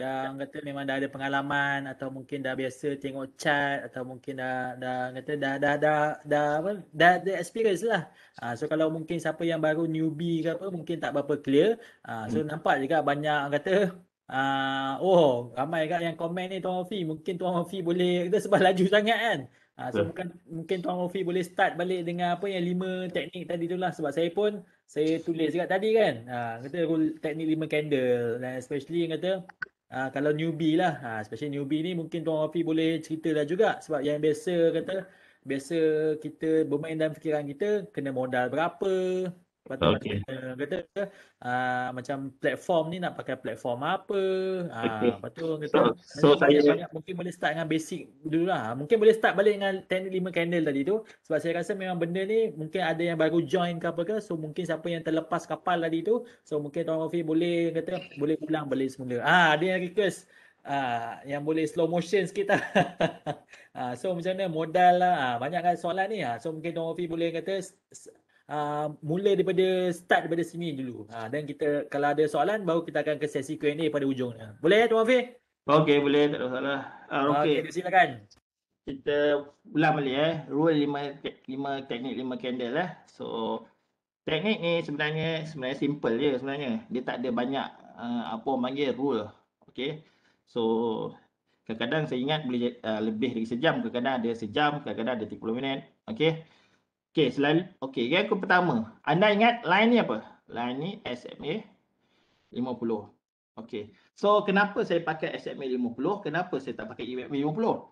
dah ya. kata memang dah ada pengalaman atau mungkin dah biasa tengok chat atau mungkin dah dah kata dah dah dah dah apa dah, dah, dah experience lah. Ha, so kalau mungkin siapa yang baru newbie ke apa mungkin tak berapa clear. Ha, so hmm. nampak juga banyak kata uh, oh ramai juga yang komen ni Tuan Rafi mungkin Tuan Rafi boleh kata sebab laju sangat kan. Ha, so yeah. mungkin, mungkin Tuan Rafi boleh start balik dengan apa yang lima teknik tadi tu lah sebab saya pun saya tulis juga tadi kan ha, kata teknik lima candle dan especially kata ha, kalau newbie lah ha, especially newbie ni mungkin tuan Rafi boleh cerita lah juga sebab yang biasa kata biasa kita bermain dalam fikiran kita kena modal berapa Lepas tu okay. orang kata, kata ah, macam platform ni nak pakai platform apa. Aa, ah, okay. Lepas tu orang kata so, so saya... banyak, mungkin boleh start dengan basic dulu lah. Mungkin boleh start balik dengan 10-5 candle tadi tu. Sebab saya rasa memang benda ni mungkin ada yang baru join ke apa ke. So mungkin siapa yang terlepas kapal tadi tu. So mungkin Tuan Rafi boleh kata boleh pulang balik semula. Ah ada yang request. Ah, yang boleh slow motion sikit lah. ah, so macam mana modal lah. Ah, banyak kan soalan ni. Ah. So mungkin Tuan Rafi boleh kata uh, mula daripada start daripada sini dulu. Uh, ah, dan kita kalau ada soalan baru kita akan ke sesi Q&A pada ujungnya. Boleh ya Tuan Hafiz? Okey boleh tak ada masalah. Uh, ah, okay. okay. silakan. Kita ulang balik eh. Rule lima, lima teknik lima candle lah. Eh. So teknik ni sebenarnya sebenarnya simple je sebenarnya. Dia tak ada banyak uh, apa orang panggil rule. Okay. So kadang-kadang saya ingat boleh uh, lebih dari sejam. Kadang-kadang ada sejam. Kadang-kadang ada 30 minit. Okay. Okey, selalu. Okey, yang ke pertama. Anda ingat line ni apa? Line ni SMA 50. Okey. So, kenapa saya pakai SMA 50? Kenapa saya tak pakai EMA 50?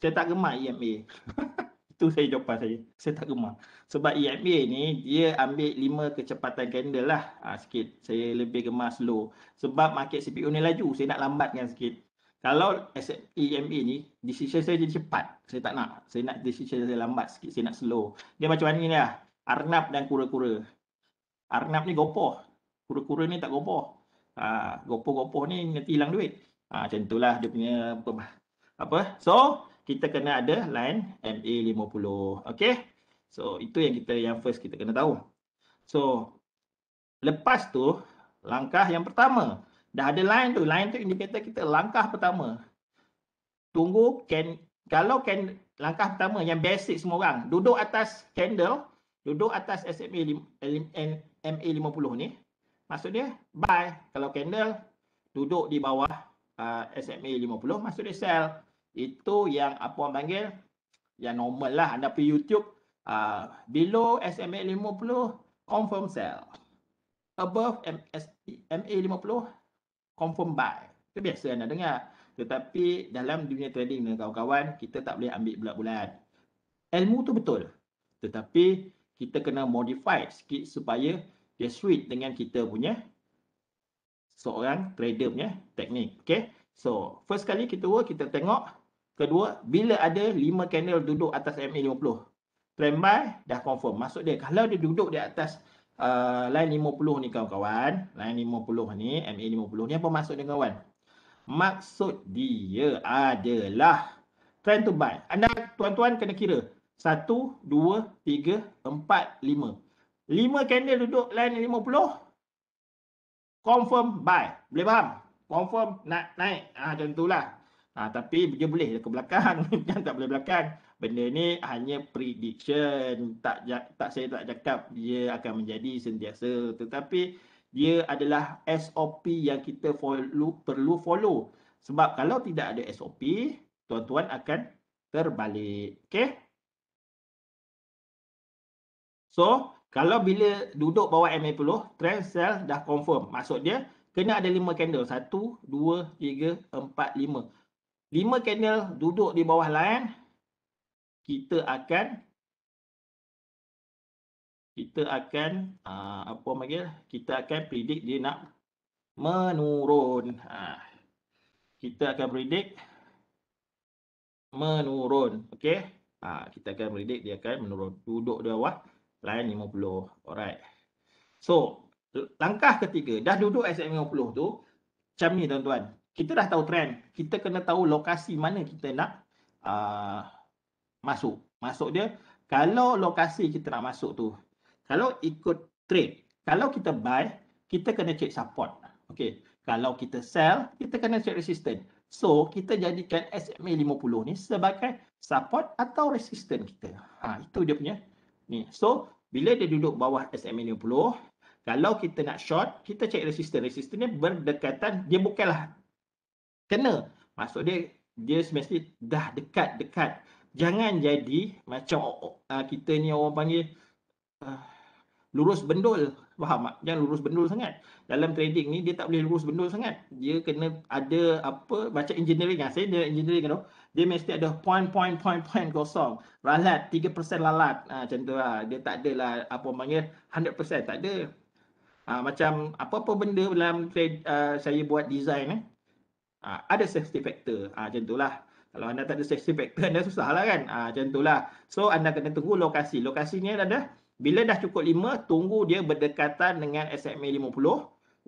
Saya tak gemar EMA. Itu saya jawapan saya. Saya tak gemar. Sebab EMA ni, dia ambil lima kecepatan candle lah. Ha, sikit. Saya lebih gemar slow. Sebab market CPU ni laju. Saya nak lambatkan sikit kalau SEMA ni decision saya jadi cepat saya tak nak saya nak decision saya lambat sikit saya nak slow dia macam mana ni lah arnab dan kura-kura arnab ni gopoh kura-kura ni tak gopoh ha, gopoh-gopoh ni nanti hilang duit ha, macam itulah dia punya apa, apa so kita kena ada line MA50 okay so itu yang kita yang first kita kena tahu so lepas tu langkah yang pertama Dah ada line tu. Line tu indikator kita langkah pertama. Tunggu can, kalau can, langkah pertama yang basic semua orang. Duduk atas candle. Duduk atas SMA lima MA 50 ni. Maksudnya buy. Kalau candle duduk di bawah uh, SMA 50. Maksudnya sell. Itu yang apa orang panggil. Yang normal lah. Anda pergi YouTube. Uh, below SMA 50 confirm sell. Above MA 50 confirm buy. Itu biasa anda dengar. Tetapi dalam dunia trading dengan kawan-kawan, kita tak boleh ambil bulat-bulat. Ilmu tu betul. Tetapi kita kena modify sikit supaya dia sweet dengan kita punya seorang trader punya teknik. Okay. So, first kali kita kita tengok. Kedua, bila ada 5 candle duduk atas MA50. Trend buy dah confirm. Maksud dia, kalau dia duduk di atas Ah, line 50 ni kawan-kawan. Line 50 ni, MA 50 ni apa maksud dia kawan? Maksud dia adalah trend to buy. Anda tuan-tuan kena kira. Satu, dua, tiga, empat, lima. Lima candle duduk line 50. Confirm buy. Boleh faham? Confirm nak naik. ha, ah, tentulah. ha, ah, tapi dia boleh ke belakang. Jangan tak boleh belakang benda ni hanya prediction tak tak saya tak cakap dia akan menjadi sentiasa tetapi dia adalah SOP yang kita follow, perlu follow sebab kalau tidak ada SOP tuan-tuan akan terbalik okey so kalau bila duduk bawah MA10 trend sell dah confirm maksud dia kena ada 5 candle 1 2 3 4 5 5 candle duduk di bawah line kita akan kita akan ah, apa panggil kita akan predict dia nak menurun ah, kita akan predict menurun okey uh, kita akan predict dia akan menurun duduk di bawah line 50 alright so langkah ketiga dah duduk SM50 tu macam ni tuan-tuan kita dah tahu trend kita kena tahu lokasi mana kita nak uh, masuk. Masuk dia kalau lokasi kita nak masuk tu. Kalau ikut trade, kalau kita buy, kita kena check support. Okay, Kalau kita sell, kita kena check resistance. So, kita jadikan SMA 50 ni sebagai support atau resistance kita. Ha, itu dia punya. Ni. So, bila dia duduk bawah SMA 50, kalau kita nak short, kita check resistance. Resistance ni berdekatan, dia bukanlah kena. Maksud dia, dia semestinya dah dekat-dekat jangan jadi macam uh, kita ni orang panggil uh, lurus bendul faham tak jangan lurus bendul sangat dalam trading ni dia tak boleh lurus bendul sangat dia kena ada apa macam engineering lah saya dia engineering tu dia mesti ada point point point point kosong ralat 3% lalat ha, macam tu lah dia tak adalah apa panggil 100% tak ada ha, macam apa-apa benda dalam trade uh, saya buat design eh ha, ada safety factor ha, macam tu lah kalau anda tak ada safety factor, anda susah kan? ah, lah kan. Ha, macam itulah. So, anda kena tunggu lokasi. Lokasi ni ada, bila dah cukup lima, tunggu dia berdekatan dengan SMA 50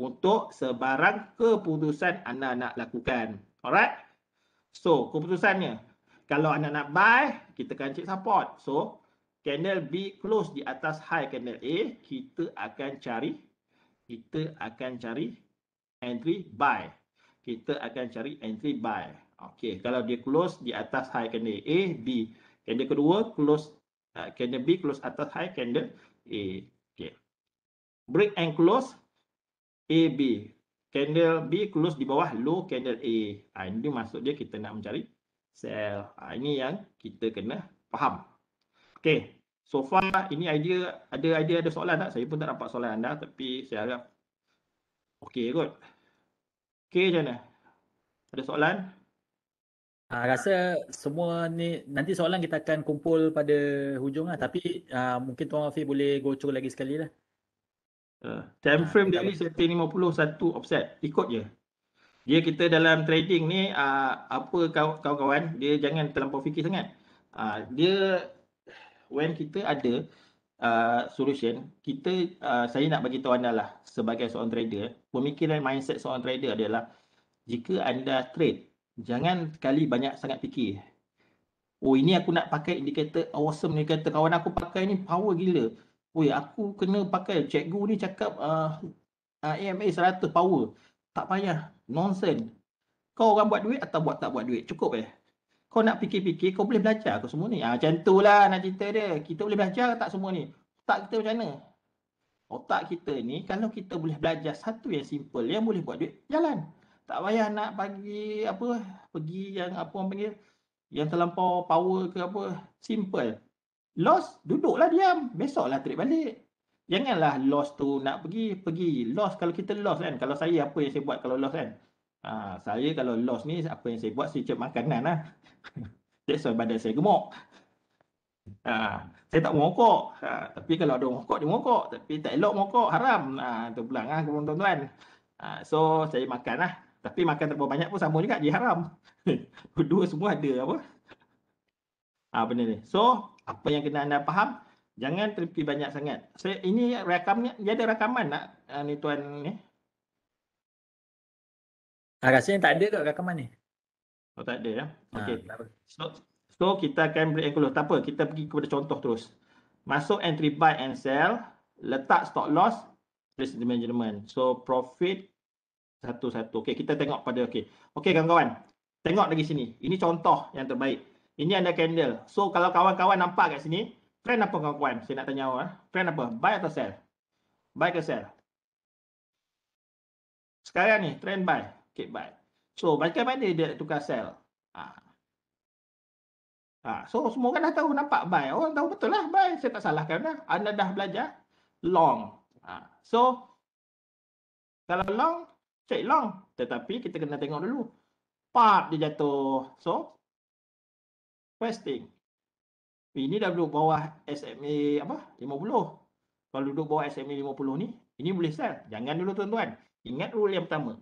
untuk sebarang keputusan anda nak lakukan. Alright? So, keputusannya. Kalau anda nak buy, kita akan check support. So, candle B close di atas high candle A, kita akan cari kita akan cari entry buy. Kita akan cari entry buy. Okey, kalau dia close di atas high candle A, B. Candle kedua close uh, candle B close atas high candle A. Okey. Break and close A B. Candle B close di bawah low candle A. Ha, ini masuk dia kita nak mencari sell. Ha, ini yang kita kena faham. Okey. So far ini idea ada idea ada soalan tak? Saya pun tak dapat soalan anda tapi saya harap okey kot. Okey jana, Ada soalan? uh, rasa semua ni nanti soalan kita akan kumpul pada hujung lah tapi uh, mungkin Tuan Afi boleh go through lagi sekali lah. Uh, time frame uh, dia ni setiap 50 satu offset ikut je. Dia kita dalam trading ni uh, apa kawan-kawan dia jangan terlampau fikir sangat. Uh, dia when kita ada uh, solution kita uh, saya nak bagi tahu anda lah sebagai seorang trader pemikiran mindset seorang trader adalah jika anda trade Jangan sekali banyak sangat fikir. Oh ini aku nak pakai indikator awesome ni kata kawan aku pakai ni power gila. Oi aku kena pakai cikgu ni cakap uh, AMA 100 power. Tak payah. Nonsense. Kau orang buat duit atau buat tak buat duit. Cukup eh. Kau nak fikir-fikir kau boleh belajar kau semua ni. Ah, macam tu lah nak cerita dia. Kita boleh belajar tak semua ni? Otak kita macam mana? Otak kita ni kalau kita boleh belajar satu yang simple yang boleh buat duit jalan tak payah nak pergi apa pergi yang apa orang panggil yang terlampau power ke apa simple lost duduklah diam besoklah trip balik janganlah lost tu nak pergi pergi lost kalau kita lost kan kalau saya apa yang saya buat kalau lost kan ha, saya kalau lost ni apa yang saya buat saya cek makanan lah that's why badan saya gemuk ha, saya tak mengokok ha, tapi kalau ada mengokok dia mengokok tapi tak elok mengokok haram ha, tu pulang lah ha, tuan-tuan ha, so saya makan lah tapi makan terlalu banyak pun sama juga jadi haram. Dua semua ada apa? Ha, benda ni. So, apa yang kena anda faham? Jangan terlalu banyak sangat. Saya, ini rakamnya, dia ada rakaman tak? Uh, ah, ni tuan ni. Ha, ah, rasanya tak ada kot rakaman ni. Oh, tak ada ya? Okay. Ha, so, so, kita akan break and close. Tak apa, kita pergi kepada contoh terus. Masuk entry buy and sell. Letak stop loss. Risk management. So, profit satu-satu. Okey, kita tengok pada okey. Okey kawan-kawan. Tengok lagi sini. Ini contoh yang terbaik. Ini ada candle. So kalau kawan-kawan nampak kat sini, trend apa kawan-kawan? Saya nak tanya awak. Trend eh. apa? Buy atau sell? Buy ke sell? Sekarang ni trend buy. Okey, buy. So bagaimana dia tukar sell? Ah. ah, so semua orang dah tahu nampak buy. Orang tahu betul lah buy. Saya tak salahkan lah. Anda dah belajar long. Ah. So kalau long, check long tetapi kita kena tengok dulu part dia jatuh so first thing ini dah duduk bawah SMA apa 50 kalau duduk bawah SMA 50 ni ini boleh sell jangan dulu tuan-tuan ingat rule yang pertama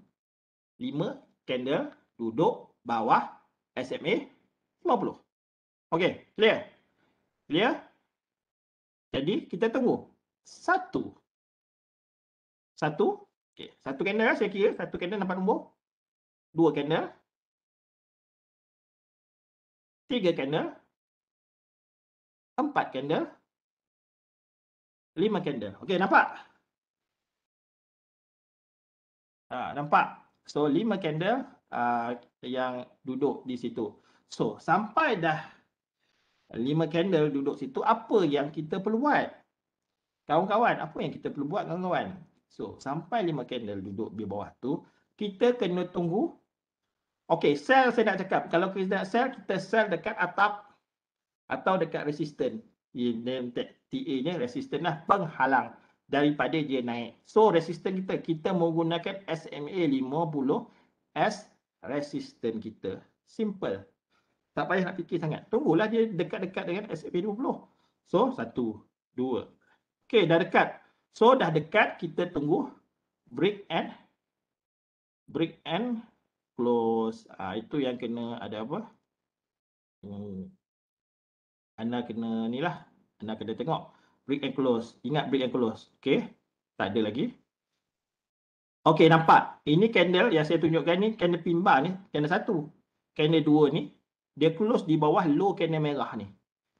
5 candle duduk bawah SMA 50 Okay, clear clear jadi kita tunggu satu satu Okey, satu candle lah, saya kira, satu candle nampak nombor. Dua candle. Tiga candle. Empat candle. Lima candle. Okey, nampak? Ha, nampak. So lima candle uh, yang duduk di situ. So sampai dah lima candle duduk situ, apa yang kita perlu buat? Kawan-kawan, apa yang kita perlu buat kawan-kawan? So, sampai lima candle duduk di bawah tu, kita kena tunggu. Okay, sell saya nak cakap. Kalau kita nak sell, kita sell dekat atap atau dekat resistant. Name TA nya resistant lah penghalang daripada dia naik. So resistant kita, kita menggunakan SMA 50 as resistant kita. Simple. Tak payah nak fikir sangat. Tunggulah dia dekat-dekat dengan SMA 20. So satu, dua. Okay dah dekat. So dah dekat kita tunggu break and break and close. Ha, itu yang kena ada apa? Hmm. Anda kena ni lah. Anda kena tengok break and close. Ingat break and close. Okay. Tak ada lagi. Okay nampak. Ini candle yang saya tunjukkan ni candle pimba ni. Candle satu. Candle dua ni. Dia close di bawah low candle merah ni.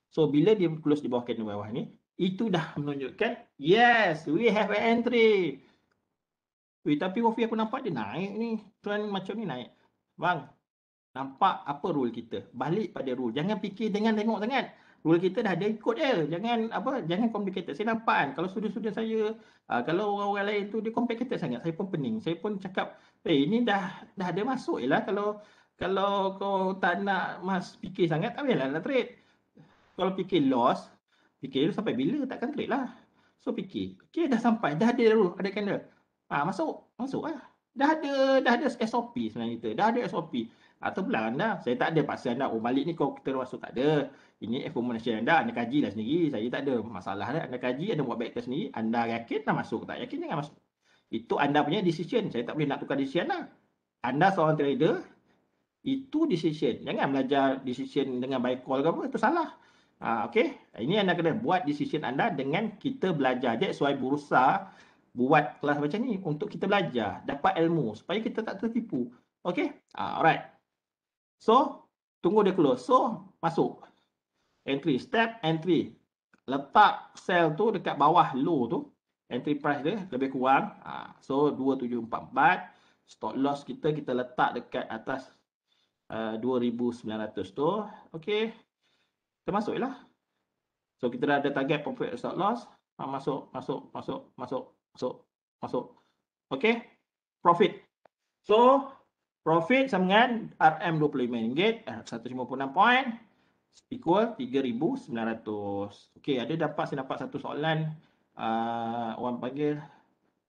So bila dia close di bawah candle merah ni itu dah menunjukkan yes we have an entry Weh, tapi wafi aku nampak dia naik ni trend macam ni naik bang nampak apa rule kita balik pada rule jangan fikir dengan tengok sangat rule kita dah ada ikut dia jangan apa jangan complicated saya nampak kan kalau sudah sudah saya uh, kalau orang-orang lain tu dia complicated sangat saya pun pening saya pun cakap eh ini dah dah ada masuk lah kalau kalau kau tak nak mas fikir sangat tak lah nak trade kalau fikir loss PKL sampai bila takkan trade lah. So fikir, okay dah sampai, dah ada rule, ada candle. Ha, masuk, masuk lah. Dah ada, dah ada SOP sebenarnya kita. Dah ada SOP. Atau ah, pula anda, saya tak ada paksa anda, oh balik ni kau kita masuk, tak ada. Ini information anda, anda kaji lah sendiri. Saya tak ada masalah lah. Anda kaji, anda buat backtest sendiri. Anda yakin nak masuk, tak yakin jangan masuk. Itu anda punya decision. Saya tak boleh nak tukar decision lah. Anda seorang trader, itu decision. Jangan belajar decision dengan buy call ke apa, itu salah. Ha, ah, okay. Ini anda kena buat decision anda dengan kita belajar. That's why bursa buat kelas macam ni untuk kita belajar. Dapat ilmu supaya kita tak tertipu. Okay. Ha, ah, alright. So, tunggu dia keluar. So, masuk. Entry. Step entry. Letak sell tu dekat bawah low tu. Entry price dia lebih kurang. Ha, so, 2744. Stop loss kita, kita letak dekat atas uh, 2900 tu. Okay termasuklah. So kita dah ada target profit stop loss, ha, masuk masuk masuk masuk masuk masuk. Okey. Profit. So profit sama dengan RM25 RM156 eh, point equal 3900. Okey, ada dapat saya dapat satu soalan a uh, orang panggil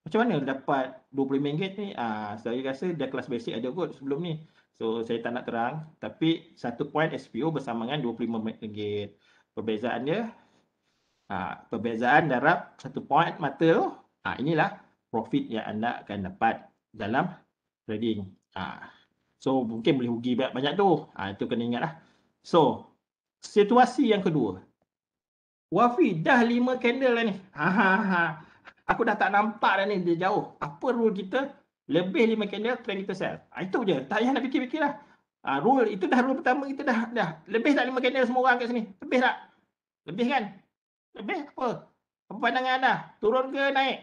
macam mana dapat RM25 ni? Ah uh, saya rasa dah kelas basic ada kot sebelum ni. So saya tak nak terang tapi satu point SPO bersama dengan RM25. Perbezaan dia ha, perbezaan darab satu point mata tu ha, inilah profit yang anda akan dapat dalam trading. Ha. So mungkin boleh rugi banyak-banyak tu. Ha, itu kena ingat lah. So situasi yang kedua. Wafi dah 5 candle lah ni. Ha, ha, ha. Aku dah tak nampak dah ni dia jauh. Apa rule kita? lebih 5 candle trend kita sell. Ha, itu je. Tak payah nak fikir-fikirlah. Ha, ah, rule itu dah rule pertama kita dah dah. Lebih tak 5 candle semua orang kat sini? Lebih tak? Lebih kan? Lebih apa? Apa pandangan anda? Turun ke naik?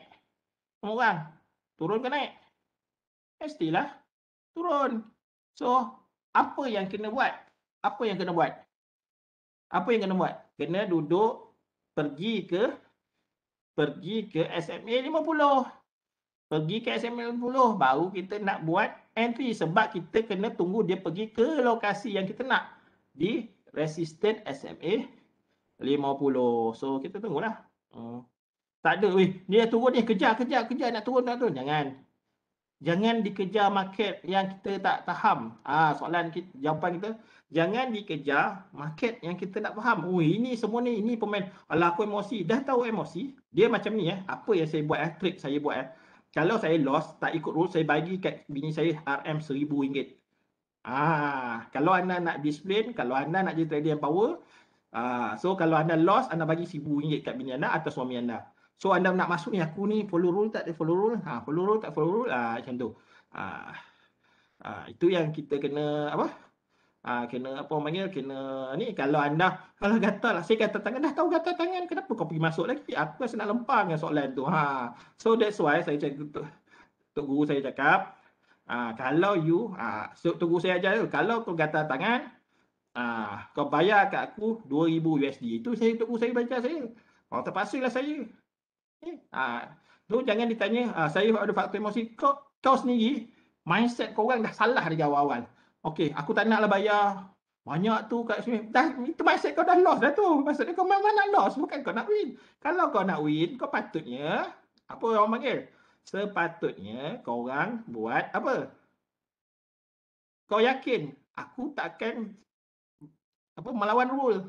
Semua orang. Turun ke naik? Mestilah. Turun. So, apa yang kena buat? Apa yang kena buat? Apa yang kena buat? Kena duduk pergi ke pergi ke SMA pergi ke SM90 baru kita nak buat entry sebab kita kena tunggu dia pergi ke lokasi yang kita nak di resistant SMA 50. So kita tunggulah. Uh, tak ada weh, dia turun ni eh, kejar kejar kejar nak turun nak turun jangan. Jangan dikejar market yang kita tak faham. Ah soalan kita, jawapan kita jangan dikejar market yang kita tak faham. Oh ini semua ni ini pemain ala aku emosi. Dah tahu emosi, dia macam ni eh. Apa yang saya buat eh trick saya buat eh kalau saya loss tak ikut rule saya bagi kat bini saya RM1000. Ah, kalau anda nak discipline, kalau anda nak jadi trader yang power, ah, so kalau anda loss anda bagi RM1000 kat bini anda atau suami anda. So anda nak masuk ni aku ni follow rule tak follow rule? Ha, follow rule tak follow rule? Ah, macam tu. Ah, ah itu yang kita kena apa? Ha, kena apa namanya kena ni kalau anda kalau gatal lah saya kata tangan dah tahu gatal tangan kenapa kau pergi masuk lagi aku saya nak lempar dengan soalan tu ha so that's why saya cakap tu tok guru saya cakap ha, kalau you ha, so tok guru saya ajar tu kalau kau gatal tangan ha, kau bayar kat aku 2000 USD itu saya tok guru saya baca saya orang oh, terpaksa lah saya ha, tu jangan ditanya ha, saya ada faktor emosi kau kau sendiri mindset kau orang dah salah dari awal-awal Okey, aku tak naklah bayar banyak tu kat sini. Dah itu mindset kau dah lost dah tu. Maksudnya kau memang nak lost bukan kau nak win. Kalau kau nak win, kau patutnya apa orang panggil? Sepatutnya kau orang buat apa? Kau yakin aku takkan apa melawan rules.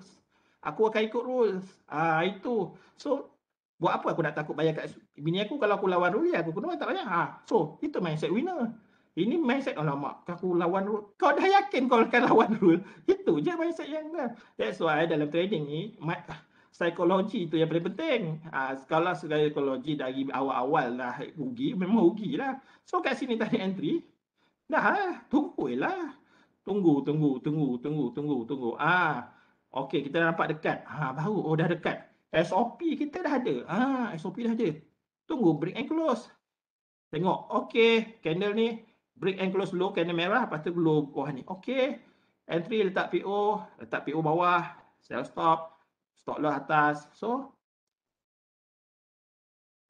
Aku akan ikut rules. Ah itu. So buat apa aku nak takut bayar kat bini aku kalau aku lawan rules ya, aku kena tak bayar. Ha. So itu mindset winner. Ini mindset alamak oh, aku lawan rule. Kau dah yakin kau akan lawan rule? Itu je mindset yang dia. That's why dalam trading ni my, psikologi itu yang paling penting. Ah uh, kalau psikologi dari awal-awal dah rugi, memang rugilah. So kat sini tadi entry. Dah tunggu ha, tunggulah. Tunggu tunggu tunggu tunggu tunggu tunggu. Ah okey kita dah nampak dekat. Ha baru oh dah dekat. SOP kita dah ada. Ah SOP dah ada. Tunggu break and close. Tengok, okey, candle ni break and close low candle merah lepas tu low bawah ni okey entry letak PO letak PO bawah sell stop stop loss atas so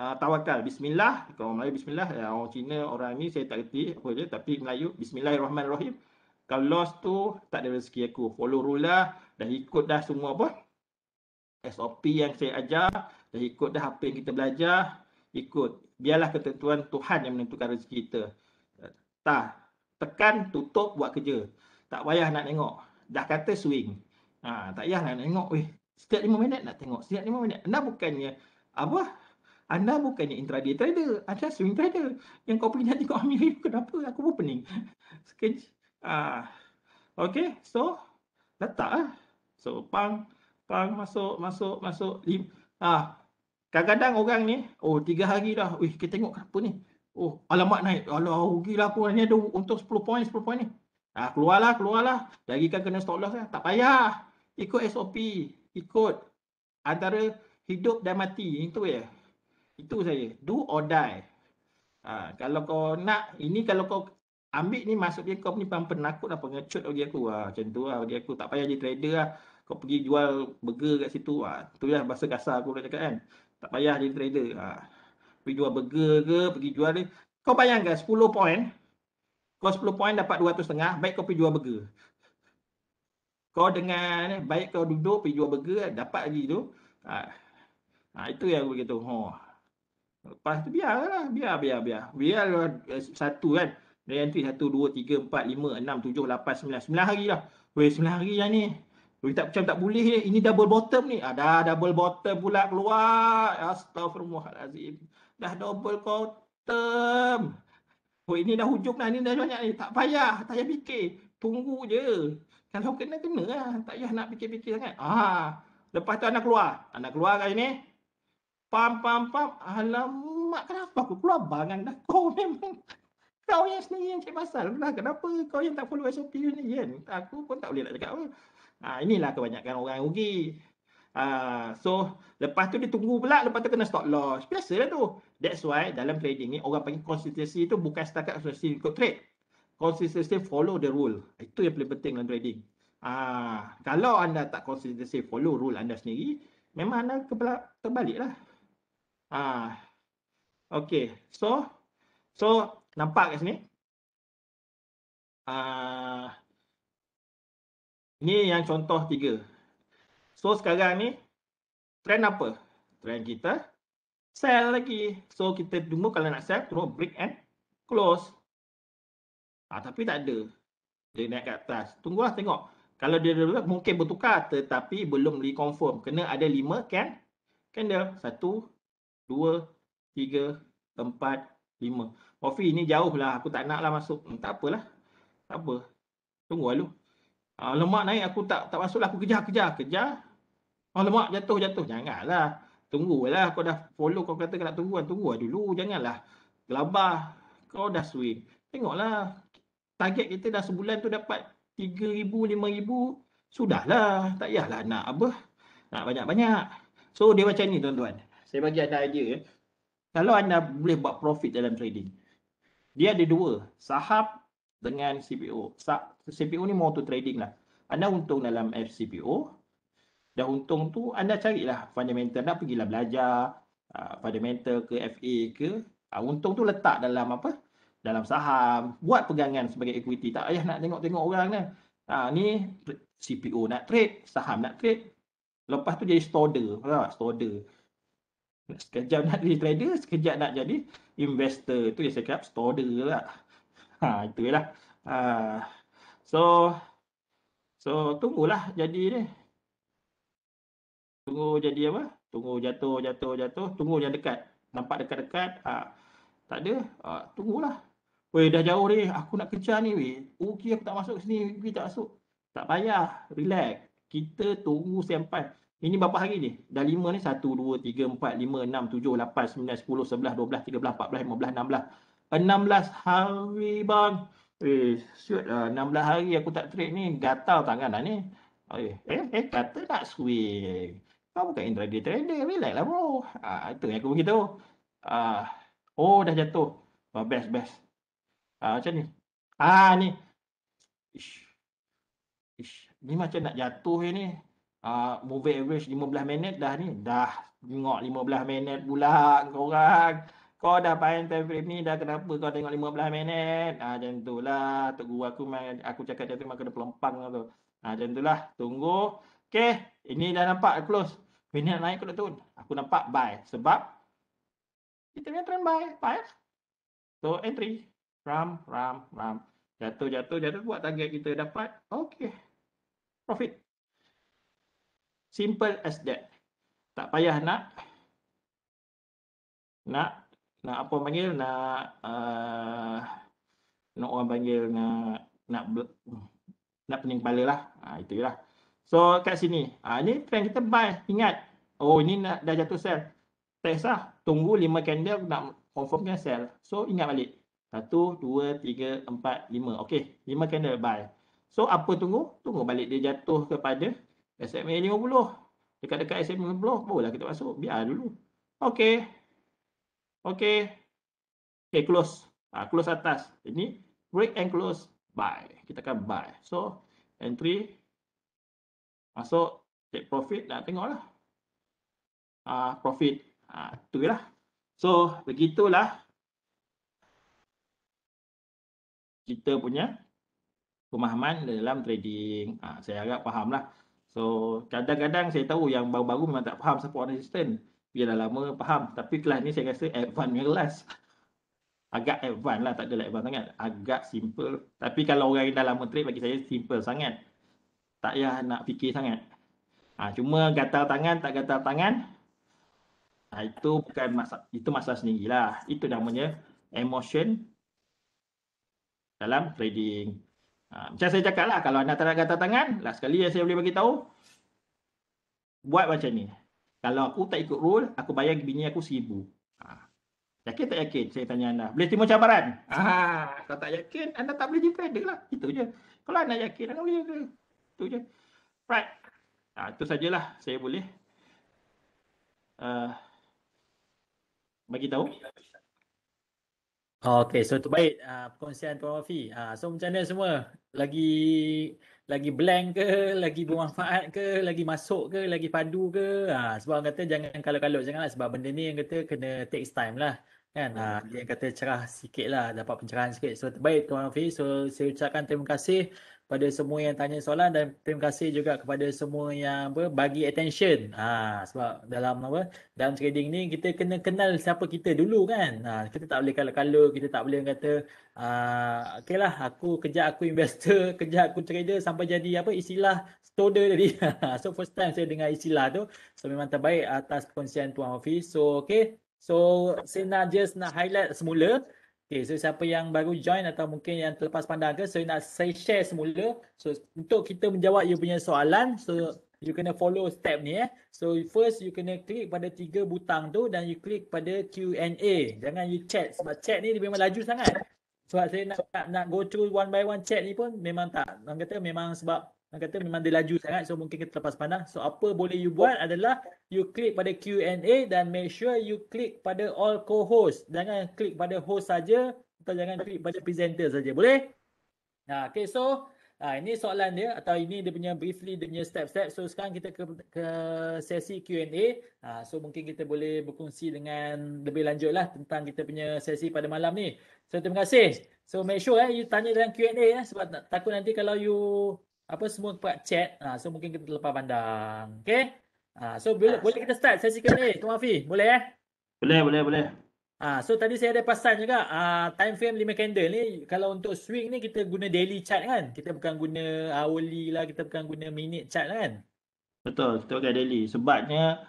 uh, tawakal bismillah kalau Melayu bismillah ya, orang Cina orang ni saya tak reti apa je tapi Melayu bismillahirrahmanirrahim kalau loss tu tak ada rezeki aku follow rule lah dan ikut dah semua apa SOP yang saya ajar dan ikut dah apa yang kita belajar ikut biarlah ketentuan Tuhan yang menentukan rezeki kita tak tekan, tutup, buat kerja. Tak payah nak tengok. Dah kata swing. Ha, tak payah nak tengok. Weh, setiap lima minit nak tengok. Setiap lima minit. Anda bukannya, apa? Anda bukannya intraday trader. Anda swing trader. Yang kau pergi nak tengok Amir, kenapa? Aku pun pening. Sekej. Ha. Okay, so, letak eh. So, pang, pang, masuk, masuk, masuk. Lim. Ha. Kadang-kadang orang ni, oh, tiga hari dah. Weh, kita tengok kenapa ni. Oh, alamat naik. Alah, rugilah aku. Ni ada untung 10 poin, 10 poin ni. Ha, keluarlah, keluarlah. Lagi kan kena stop loss lah. Tak payah. Ikut SOP. Ikut antara hidup dan mati. Itu ya. Itu saya. Do or die. Ha, kalau kau nak, ini kalau kau ambil ni maksudnya kau ni bang penakut lah, pengecut bagi aku. Ha, macam tu lah bagi aku. Tak payah jadi trader lah. Kau pergi jual burger kat situ. Ha, tu lah bahasa kasar aku nak cakap kan. Tak payah jadi trader. Ha pergi jual burger ke, pergi jual ni. Kau bayangkan 10 poin, kau 10 poin dapat 200 setengah, baik kau pergi jual burger. Kau dengan eh, baik kau duduk pergi jual burger, eh, dapat lagi tu. Ha. ha itu yang aku beritahu. Ha. Lepas tu biarlah, biar, biar, biar. Biar uh, satu kan. Dia nanti satu, dua, tiga, empat, lima, enam, tujuh, lapan, sembilan, sembilan hari lah. 9 hari yang ni. Weh, tak, macam tak boleh ni. Ini double bottom ni. Ada ah, double bottom pula keluar. Astagfirullahalazim dah double quantum. Oh ini dah hujung dah ni dah banyak ni. Tak payah, tak payah fikir. Tunggu je. Kalau kena kena lah. Tak payah nak fikir-fikir sangat. Ah, lepas tu anak keluar. Anak keluar kat sini. Pam pam pam. Alamak kenapa aku keluar bangang dah kau memang. Kau yang sendiri yang cik pasal. Lah, kenapa kau yang tak follow SOP ni kan? Aku pun tak boleh nak cakap apa. Ah, inilah kebanyakan orang rugi. Ah, so lepas tu dia tunggu pula lepas tu kena stop loss biasalah tu that's why dalam trading ni orang panggil consistency tu bukan setakat konsistensi ikut trade consistency follow the rule itu yang paling penting dalam trading ah kalau anda tak consistency follow rule anda sendiri memang anda kebalik terbaliklah ah okey so so nampak kat sini ah ini yang contoh tiga. So sekarang ni trend apa? Trend kita sell lagi. So kita tunggu kalau nak sell tunggu break and close. ha, tapi tak ada. Dia naik ke atas. Tunggulah tengok. Kalau dia dulu mungkin bertukar tetapi belum reconfirm. Kena ada lima kan? Candle satu, dua, tiga, empat, lima. Ofi ni jauh lah. Aku tak nak lah masuk. Hmm, tak apalah. Tak apa. Tunggu lalu. Uh, ah, lemak naik aku tak tak masuk lah. Aku kejar, kejar, kejar. Oh lemak jatuh jatuh janganlah. tunggu lah. kau dah follow kau kata kau nak tunggu kan tunggu lah dulu janganlah. Gelabah kau dah swing. Tengoklah target kita dah sebulan tu dapat 3000 5000 sudahlah tak yahlah nak apa nak banyak-banyak. So dia macam ni tuan-tuan. Saya bagi anda idea eh. Kalau anda boleh buat profit dalam trading. Dia ada dua, sahab dengan CPO. CPO ni more to trading lah. Anda untung dalam FCPO, dah untung tu anda carilah fundamental anda pergilah belajar uh, fundamental ke FA ke uh, untung tu letak dalam apa dalam saham buat pegangan sebagai equity tak ayah nak tengok-tengok orang kan ha, uh, ni ah, CPO nak trade saham nak trade lepas tu jadi stoder faham tak stoder sekejap nak jadi trader sekejap nak jadi investor tu yang saya cakap stoder lah ha, itulah ha, uh, so so tunggulah jadi ni tunggu jadi apa? Tunggu jatuh, jatuh, jatuh. Tunggu yang dekat. Nampak dekat-dekat. Ha, tak ada. Ha, tunggulah. Weh, dah jauh ni. Aku nak kejar ni. Weh. Okey, aku tak masuk sini. Weh, tak masuk. Tak payah. Relax. Kita tunggu sampai. Ini berapa hari ni? Dah lima ni. Satu, dua, tiga, empat, lima, enam, tujuh, lapan, sembilan, sepuluh, sebelah, dua belas, tiga belas, empat belas, lima belas, enam belas. Enam belas hari bang. Eh, syut lah. Enam belas hari aku tak trade ni. Gatal tangan lah ni. Eh, eh, eh kata nak swing. Kau bukan intraday trader, relax lah bro. Ha, itu yang aku beritahu. Ha, oh, dah jatuh. Wah, best, best. Ha, macam ni. Ah ha, ni. Ish. Ish. Ni macam nak jatuh ni. Ha, move average 15 minit dah ni. Dah tengok 15 minit pula korang. Kau dah main time frame ni dah kenapa kau tengok 15 minit? Ah ha, macam itulah. Tok guru aku main aku cakap macam tu maka dia pelompang tu. Ah ha, macam itulah. Tunggu. Okay. Ini dah nampak close. Ini naik kot turun. Aku nampak buy. Sebab kita punya trend buy. Buy. Lah. So entry. Ram, ram, ram. Jatuh, jatuh, jatuh. Buat target kita dapat. Okay. Profit. Simple as that. Tak payah nak. Nak. Nak apa panggil? Nak. Uh, nak orang panggil. Nak. Nak. Nak pening kepala lah. Ha, itulah. Itu je lah. So kat sini, ha, ni plan kita buy, ingat. Oh ini nak, dah jatuh sell. Test lah, tunggu 5 candle nak confirmkan sell. So ingat balik. 1, 2, 3, 4, 5. Okay, 5 candle buy. So apa tunggu? Tunggu balik dia jatuh kepada SMA 50. Dekat-dekat SMA 50, barulah kita masuk. Biar dulu. Okay. Okay. Okay, close. Ha, close atas. Ini break and close. Buy. Kita akan buy. So, entry Masuk take profit dan tengoklah. Ah uh, profit ah uh, itulah. So begitulah kita punya pemahaman dalam trading. uh, saya agak fahamlah. So kadang-kadang saya tahu yang baru-baru memang tak faham siapa orang assistant. Dia dah lama faham tapi kelas ni saya rasa advance yang kelas. Agak advance lah tak adalah advance sangat. Agak simple. Tapi kalau orang yang dah lama trade bagi saya simple sangat tak payah nak fikir sangat. Ha, cuma gatal tangan, tak gatal tangan, ha, itu bukan masa itu masalah sendirilah. Itu namanya emotion dalam trading. Ha, macam saya cakap lah, kalau anda tak nak gatal tangan, last sekali yang saya boleh bagi tahu, buat macam ni. Kalau aku tak ikut rule, aku bayar bini aku seribu. Ha, yakin tak yakin? Saya tanya anda. Boleh terima cabaran? Ah, kalau tak yakin, anda tak boleh jadi lah. Itu je. Kalau anda yakin, anda boleh jadi tu je right ha, itu sajalah saya boleh uh, bagi tahu Okay, so tu baik uh, perkongsian Tuan Wafi. Uh, so macam mana semua? Lagi lagi blank ke? Lagi bermanfaat ke? Lagi masuk ke? Lagi padu ke? Uh, sebab orang kata jangan kalut-kalut. Janganlah sebab benda ni yang kata kena takes time lah. Kan? Uh, dia kata cerah sikit lah. Dapat pencerahan sikit. So terbaik Tuan Wafi. So saya ucapkan terima kasih kepada semua yang tanya soalan dan terima kasih juga kepada semua yang apa bagi attention. Ha sebab dalam apa dalam trading ni kita kena kenal siapa kita dulu kan. Ha kita tak boleh kalau-kalau kita tak boleh kata ah uh, okeylah aku kejar aku investor, kejar aku trader sampai jadi apa istilah stoder tadi. Ha, so first time saya dengar istilah tu. So memang terbaik atas konsen tuan Hafiz. So okey. So saya nak just nak highlight semula Okay, so siapa yang baru join atau mungkin yang terlepas pandang ke, so nak saya share semula. So untuk kita menjawab you punya soalan, so you kena follow step ni eh. So first you kena klik pada tiga butang tu dan you klik pada Q&A. Jangan you chat sebab chat ni dia memang laju sangat. Sebab saya nak, nak, nak go through one by one chat ni pun memang tak. Orang kata memang sebab Orang kata memang dia laju sangat so mungkin kita terlepas pandang. So apa boleh you buat adalah you click pada Q&A dan make sure you click pada all co-host. Jangan click pada host saja atau jangan klik pada presenter saja. Boleh? Nah, okay, so nah, ini soalan dia atau ini dia punya briefly dia punya step-step. So sekarang kita ke, ke sesi Q&A. Nah, so mungkin kita boleh berkongsi dengan lebih lanjut lah tentang kita punya sesi pada malam ni. So terima kasih. So make sure eh, you tanya dalam Q&A eh, sebab takut nanti kalau you apa semua kat chat. Ha, so mungkin kita terlepas pandang. Okay. Ha, so boleh, ah. ha. boleh kita start sesi ni Tuan Afi, boleh eh? Boleh, boleh, boleh. Ha, so tadi saya ada pasal juga uh, time frame lima candle ni kalau untuk swing ni kita guna daily chart kan? Kita bukan guna hourly lah, kita bukan guna minute chart lah kan? Betul, kita pakai daily. Sebabnya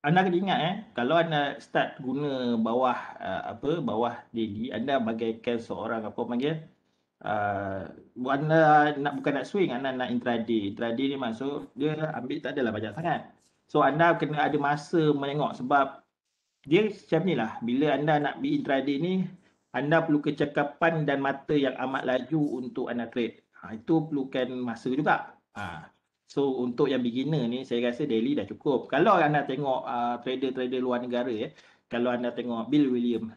anda kena ingat eh, kalau anda start guna bawah uh, apa bawah daily, anda bagaikan seorang apa panggil uh, warna nak bukan nak swing anda nak intraday intraday ni masuk dia ambil tak adalah banyak sangat so anda kena ada masa menengok sebab dia macam ni lah bila anda nak be intraday ni anda perlu kecakapan dan mata yang amat laju untuk anda trade ha, itu perlukan masa juga ha. So untuk yang beginner ni saya rasa daily dah cukup. Kalau anda tengok uh, trader-trader luar negara ya, eh, kalau anda tengok Bill William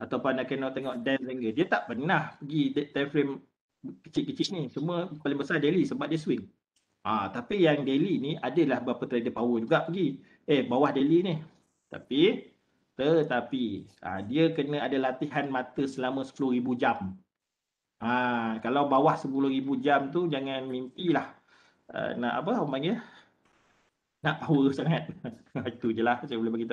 ataupun anda kena tengok Dan Zenger. Dia tak pernah pergi time frame kecil-kecil ni. Cuma paling besar daily sebab dia swing. Ha, tapi yang daily ni adalah beberapa trader power juga pergi. Eh, bawah daily ni. Tapi, tetapi ha, dia kena ada latihan mata selama 10,000 jam. Ha, kalau bawah 10,000 jam tu jangan mimpilah. Uh, nak apa orang panggil? Nak power sangat. Itu je lah saya boleh bagi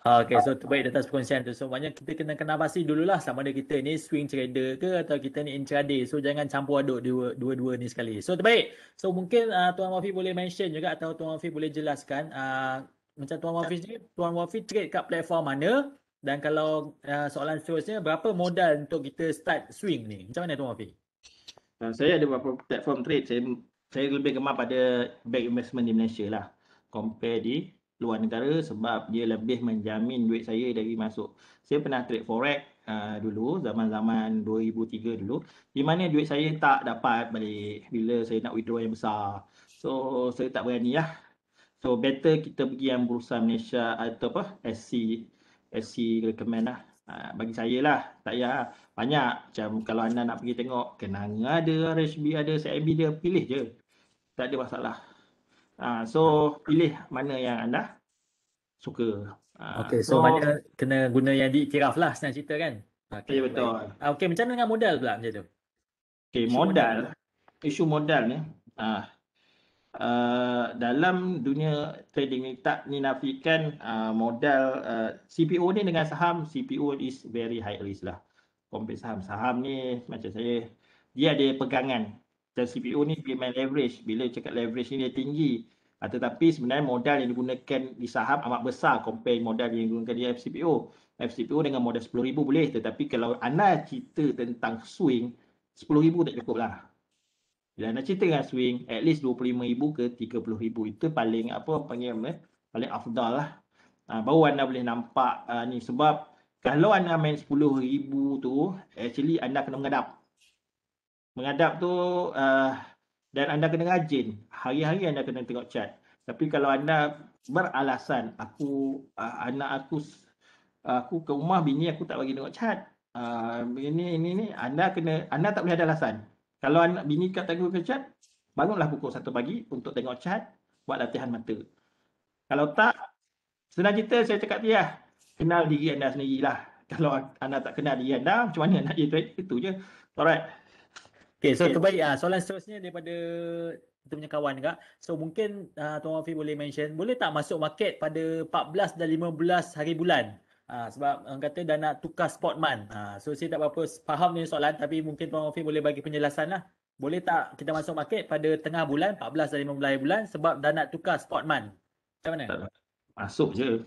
Ah, okay, so baik atas perkongsian tu. So, maknanya kita kena kenal pasti dululah sama ada kita ni swing trader ke atau kita ni intraday. So, jangan campur aduk dua-dua ni sekali. So, terbaik. So, mungkin uh, Tuan Wafi boleh mention juga atau Tuan Wafi boleh jelaskan uh, macam Tuan Wafi ni, Tuan Wafi trade kat platform mana dan kalau uh, soalan seterusnya, berapa modal untuk kita start swing ni? Macam mana Tuan Wafi? Uh, saya ada beberapa platform trade. Saya, saya lebih gemar pada bank investment di Malaysia lah. Compare di luar negara sebab dia lebih menjamin duit saya dari masuk. Saya pernah trade forex uh, dulu zaman-zaman 2003 dulu di mana duit saya tak dapat balik bila saya nak withdraw yang besar. So saya tak berani lah. So better kita pergi yang Bursa Malaysia atau apa SC SC recommend lah. Ah, bagi saya lah tak payah lah. banyak macam kalau anda nak pergi tengok kenanga ada RHB ada CIB dia pilih je tak ada masalah Ah, so hmm. pilih mana yang anda suka. Ah, okay, so, so mana kena guna yang diiktiraf lah senang cerita kan. Okay, ya betul. Baik. Ah, okay, macam mana dengan modal pula macam tu? Okay, isu modal. modal. Isu modal ni. Uh, dalam dunia trading ni tak dinafikan uh, modal uh, CPO ni dengan saham. CPO is very high risk lah. Compare saham. Saham ni macam saya, dia ada pegangan. Dan CPO ni dia main leverage. Bila cakap leverage ni dia tinggi. Ah, tetapi sebenarnya modal yang digunakan di saham amat besar compare modal yang digunakan di FCPO. FCPO dengan modal RM10,000 boleh. Tetapi kalau anda cerita tentang swing, RM10,000 tak cukup lah. Bila anda cerita dengan swing, at least RM25,000 ke RM30,000 itu paling apa panggil eh? paling afdal lah. Ha, baru anda boleh nampak uh, ni sebab kalau anda main RM10,000 tu, actually anda kena mengadap. Mengadap tu uh, dan anda kena rajin. Hari-hari anda kena tengok chat. Tapi kalau anda beralasan aku uh, anak aku eh, aku ke rumah bini aku tak bagi tengok chat. Uh, ini ini ni anda kena anda tak boleh ada alasan. Kalau anak bini kat tengok ke chat, bangunlah pukul 1 pagi untuk tengok chat, buat latihan mata. Kalau tak senang cerita saya cakap dia lah. ya, kenal diri anda sendirilah. Kalau anda tak kenal diri anda, macam mana nak jadi itu je. Alright. Okay, so okay. terbaik. Ah, soalan seterusnya daripada kita punya kawan juga. So mungkin uh, Tuan Wafi boleh mention, boleh tak masuk market pada 14 dan 15 hari bulan? Uh, sebab orang kata dah nak tukar spot month. Uh, so saya tak berapa faham ni soalan tapi mungkin Tuan Wafi boleh bagi penjelasan lah. Boleh tak kita masuk market pada tengah bulan, 14 dan 15 hari bulan sebab dah nak tukar spot month? Macam mana? Masuk je.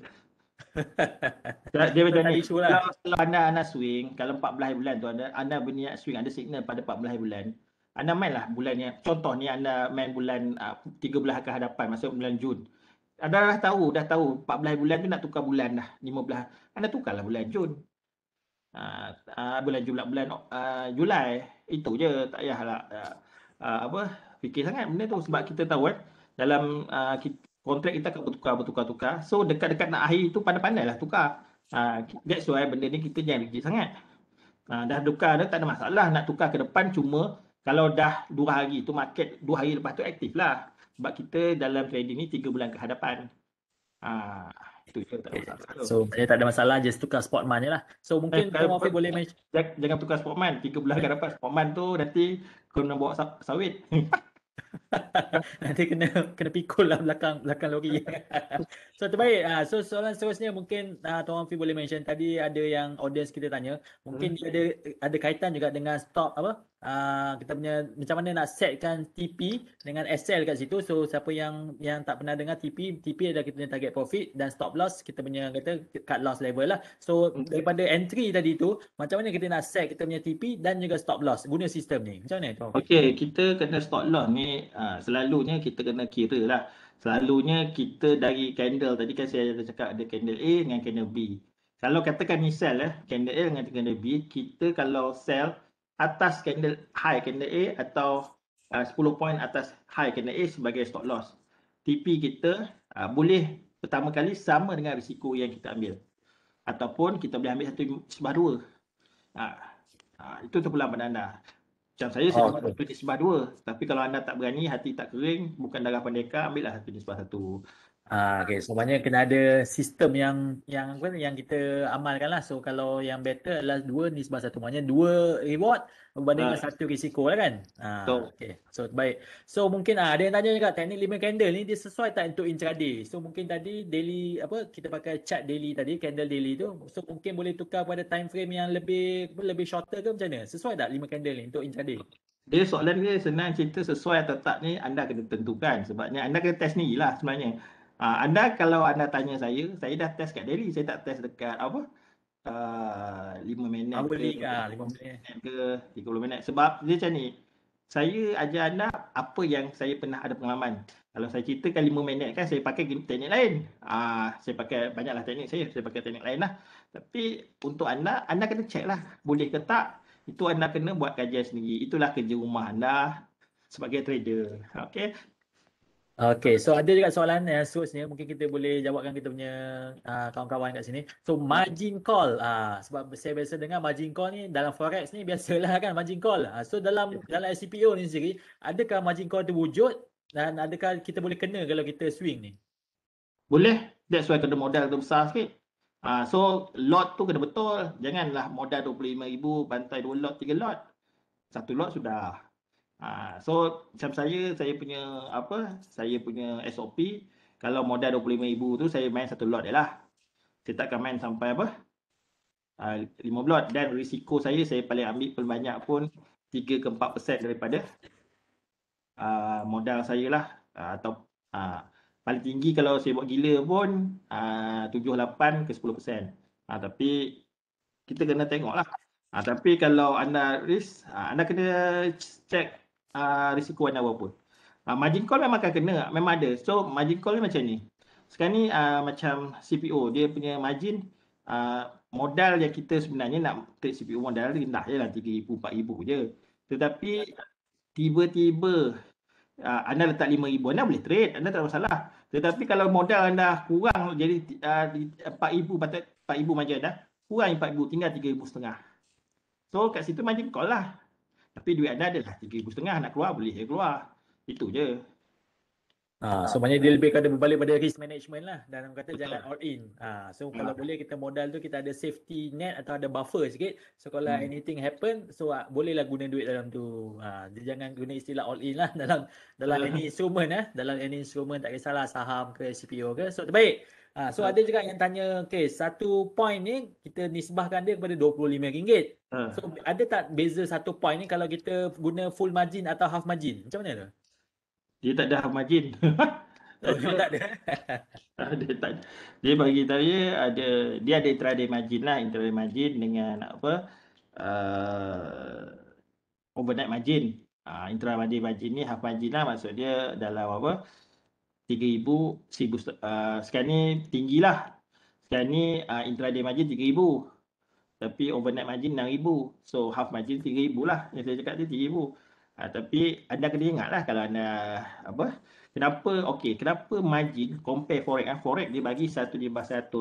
dia macam ni lah. Kalau anda, anda swing, kalau 14 bulan tu anda, anda berniat swing, ada signal pada 14 bulan, anda main lah bulan yang, contoh ni anda main bulan uh, ah, 13 ke hadapan, masa bulan Jun. Anda dah tahu, dah tahu 14 bulan tu nak tukar bulan dah, 15. Anda tukarlah bulan Jun. Uh, uh, bulan Jun, bulan uh, Julai. Itu je, tak payahlah. Uh, uh, apa, fikir sangat benda tu sebab kita tahu kan, eh, dalam uh, kita, kontrak kita akan bertukar bertukar tukar so dekat-dekat nak akhir itu pandai-pandai lah tukar uh, that's why benda ni kita jangan rigid sangat uh, dah tukar dah tak ada masalah nak tukar ke depan cuma kalau dah 2 hari tu market 2 hari lepas tu aktif lah sebab kita dalam trading ni 3 bulan ke hadapan uh, itu je tak ada masalah okay. so dia tak ada masalah just tukar spot man je lah so mungkin kalau eh, kalau eh, boleh eh, j- jangan tukar spot man 3 bulan ke hadapan spot man tu nanti kena bawa sawit Nanti kena kena pikul lah belakang belakang lori. so terbaik. Ah, so soalan seterusnya mungkin uh, Tuan Fi boleh mention tadi ada yang audience kita tanya. Mungkin hmm. ada ada kaitan juga dengan stop apa? uh, kita punya macam mana nak setkan TP dengan SL kat situ. So siapa yang yang tak pernah dengar TP, TP adalah kita punya target profit dan stop loss kita punya kata cut loss level lah. So okay. daripada entry tadi tu, macam mana kita nak set kita punya TP dan juga stop loss guna sistem ni? Macam mana? Tu? Okay, kita kena stop loss ni uh, selalunya kita kena kira lah. Selalunya kita dari candle tadi kan saya dah cakap ada candle A dengan candle B. Kalau katakan ni sell eh, candle A dengan candle B, kita kalau sell atas candle high candle A atau uh, 10 point atas high candle A sebagai stop loss. TP kita uh, boleh pertama kali sama dengan risiko yang kita ambil. Ataupun kita boleh ambil satu sebah dua. Ha, ha, itu terpulang pada anda. Macam saya, saya okay. dapat satu sebah dua. Tapi kalau anda tak berani, hati tak kering, bukan darah pendekar, ambillah satu sebah satu. Ah, okay, so banyak kena ada sistem yang yang yang kita amalkan lah. So kalau yang better adalah dua nisbah satu. Maknanya dua reward berbanding dengan ah. satu risiko lah kan. Ah, so. Okay. so baik. So mungkin ah, ada yang tanya juga teknik lima candle ni dia sesuai tak untuk intraday. So mungkin tadi daily apa kita pakai chart daily tadi candle daily tu. So mungkin boleh tukar pada time frame yang lebih lebih shorter ke macam mana? Sesuai tak lima candle ni untuk intraday? Jadi soalan ni senang cerita sesuai atau tak ni anda kena tentukan sebabnya anda kena test ni lah sebenarnya. Uh, anda kalau anda tanya saya, saya dah test kat Derry. Saya tak test dekat apa? Ah, ah, uh, 5 minit ke, ke, ke 30 minit. Sebab dia macam ni. Saya ajar anda apa yang saya pernah ada pengalaman. Kalau saya ceritakan 5 minit kan saya pakai teknik lain. Uh, saya pakai banyaklah teknik saya. Saya pakai teknik lain lah. Tapi untuk anda, anda kena check lah. Boleh ke tak? Itu anda kena buat kajian sendiri. Itulah kerja rumah anda sebagai trader. Okay. Okay, so ada juga soalan yang eh, seterusnya mungkin kita boleh jawabkan kita punya uh, kawan-kawan kat sini. So margin call, uh, sebab saya biasa dengar margin call ni dalam forex ni biasalah kan margin call. Uh, so dalam ya. dalam SCPO ni sendiri, adakah margin call tu wujud dan adakah kita boleh kena kalau kita swing ni? Boleh, that's why kena modal tu besar sikit. Uh, so lot tu kena betul, janganlah modal RM25,000 bantai 2 lot, 3 lot. Satu lot sudah, Ha, so macam saya, saya punya apa, saya punya SOP kalau modal RM25,000 tu saya main satu lot je lah. Saya takkan main sampai apa? Ha, lima uh, lot dan risiko saya, saya paling ambil paling banyak pun 3 ke 4 persen daripada uh, modal saya lah. Uh, atau uh, paling tinggi kalau saya buat gila pun uh, 7-8 ke 10 persen. tapi kita kena tengok lah. Uh, tapi kalau anda risk, anda kena check uh, ah, risikoan apa-apa. Uh, ah, margin call memang akan kena, memang ada. So margin call ni macam ni. Sekarang ni uh, macam CPO, dia punya margin uh, modal yang kita sebenarnya nak take CPO modal rendah je lah RM3,000, RM4,000 je. Tetapi tiba-tiba uh, anda letak RM5,000, anda boleh trade, anda tak ada masalah. Tetapi kalau modal anda kurang jadi RM4,000, uh, RM4,000 macam dah, kurang RM4,000, tinggal RM3,500. So kat situ margin call lah. Tapi duit anda adalah RM3,500 nak keluar boleh saya keluar. Itu je. Ha, so maknanya dia ah. lebih kata berbalik pada risk management lah dan orang kata Betul. jangan all in. Ha, so kalau boleh kita modal tu kita ada safety net atau ada buffer sikit. So kalau hmm. anything happen so bolehlah guna duit dalam tu. Ha, dia jangan guna istilah all in lah dalam dalam hmm. any instrument eh. Dalam any instrument tak kisahlah saham ke CPO ke. So terbaik. Ha, so, ha. ada juga yang tanya, okay, satu point ni kita nisbahkan dia kepada RM25. Uh. So ada tak beza satu point ni kalau kita guna full margin atau half margin? Macam mana tu? Dia tak ada half margin. dia oh, tak ada. ada tak. Dia bagi tadi ada dia ada intraday margin lah, intraday margin dengan apa? Uh, overnight margin. Ah uh, intraday margin ni half margin lah maksud dia dalam apa? Uh, 3000 1000 uh, sekarang ni tinggilah sekarang ni uh, intraday margin 3000 tapi overnight margin 6000 so half margin 3000 lah yang saya cakap tu 3000 uh, tapi anda kena ingat lah kalau anda apa kenapa okey kenapa margin compare forex ah forex dia bagi 151 1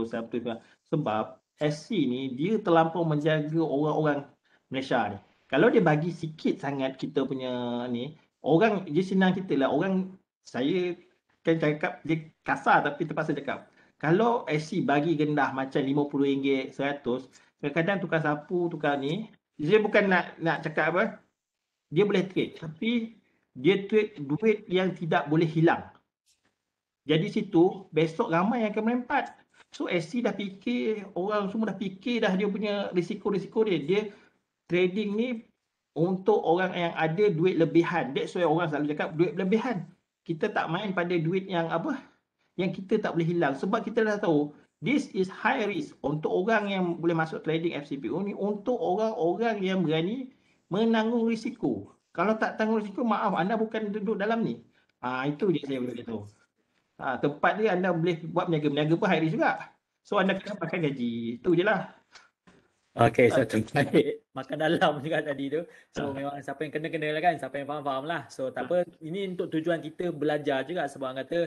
sebab SC ni dia terlampau menjaga orang-orang Malaysia ni kalau dia bagi sikit sangat kita punya ni orang dia senang kita lah orang saya kan cakap dia kasar tapi terpaksa cakap. Kalau IC bagi gendah macam RM50, RM100, kadang-kadang tukar sapu, tukar ni, dia bukan nak nak cakap apa, dia boleh trade. Tapi dia trade duit yang tidak boleh hilang. Jadi situ, besok ramai yang akan melempat. So SC dah fikir, orang semua dah fikir dah dia punya risiko-risiko dia. Dia trading ni untuk orang yang ada duit lebihan. That's why orang selalu cakap duit lebihan kita tak main pada duit yang apa yang kita tak boleh hilang sebab kita dah tahu this is high risk untuk orang yang boleh masuk trading FCPO ni untuk orang-orang yang berani menanggung risiko kalau tak tanggung risiko maaf anda bukan duduk dalam ni ha, itu dia saya boleh tahu ha, tempat ni anda boleh buat meniaga meniaga pun high risk juga so anda kena pakai gaji itu je lah Okay, so okay. makan dalam juga tadi tu. So uh. memang siapa yang kena-kena lah kan, siapa yang faham-faham lah. So tak apa, ini untuk tujuan kita belajar juga sebab orang kata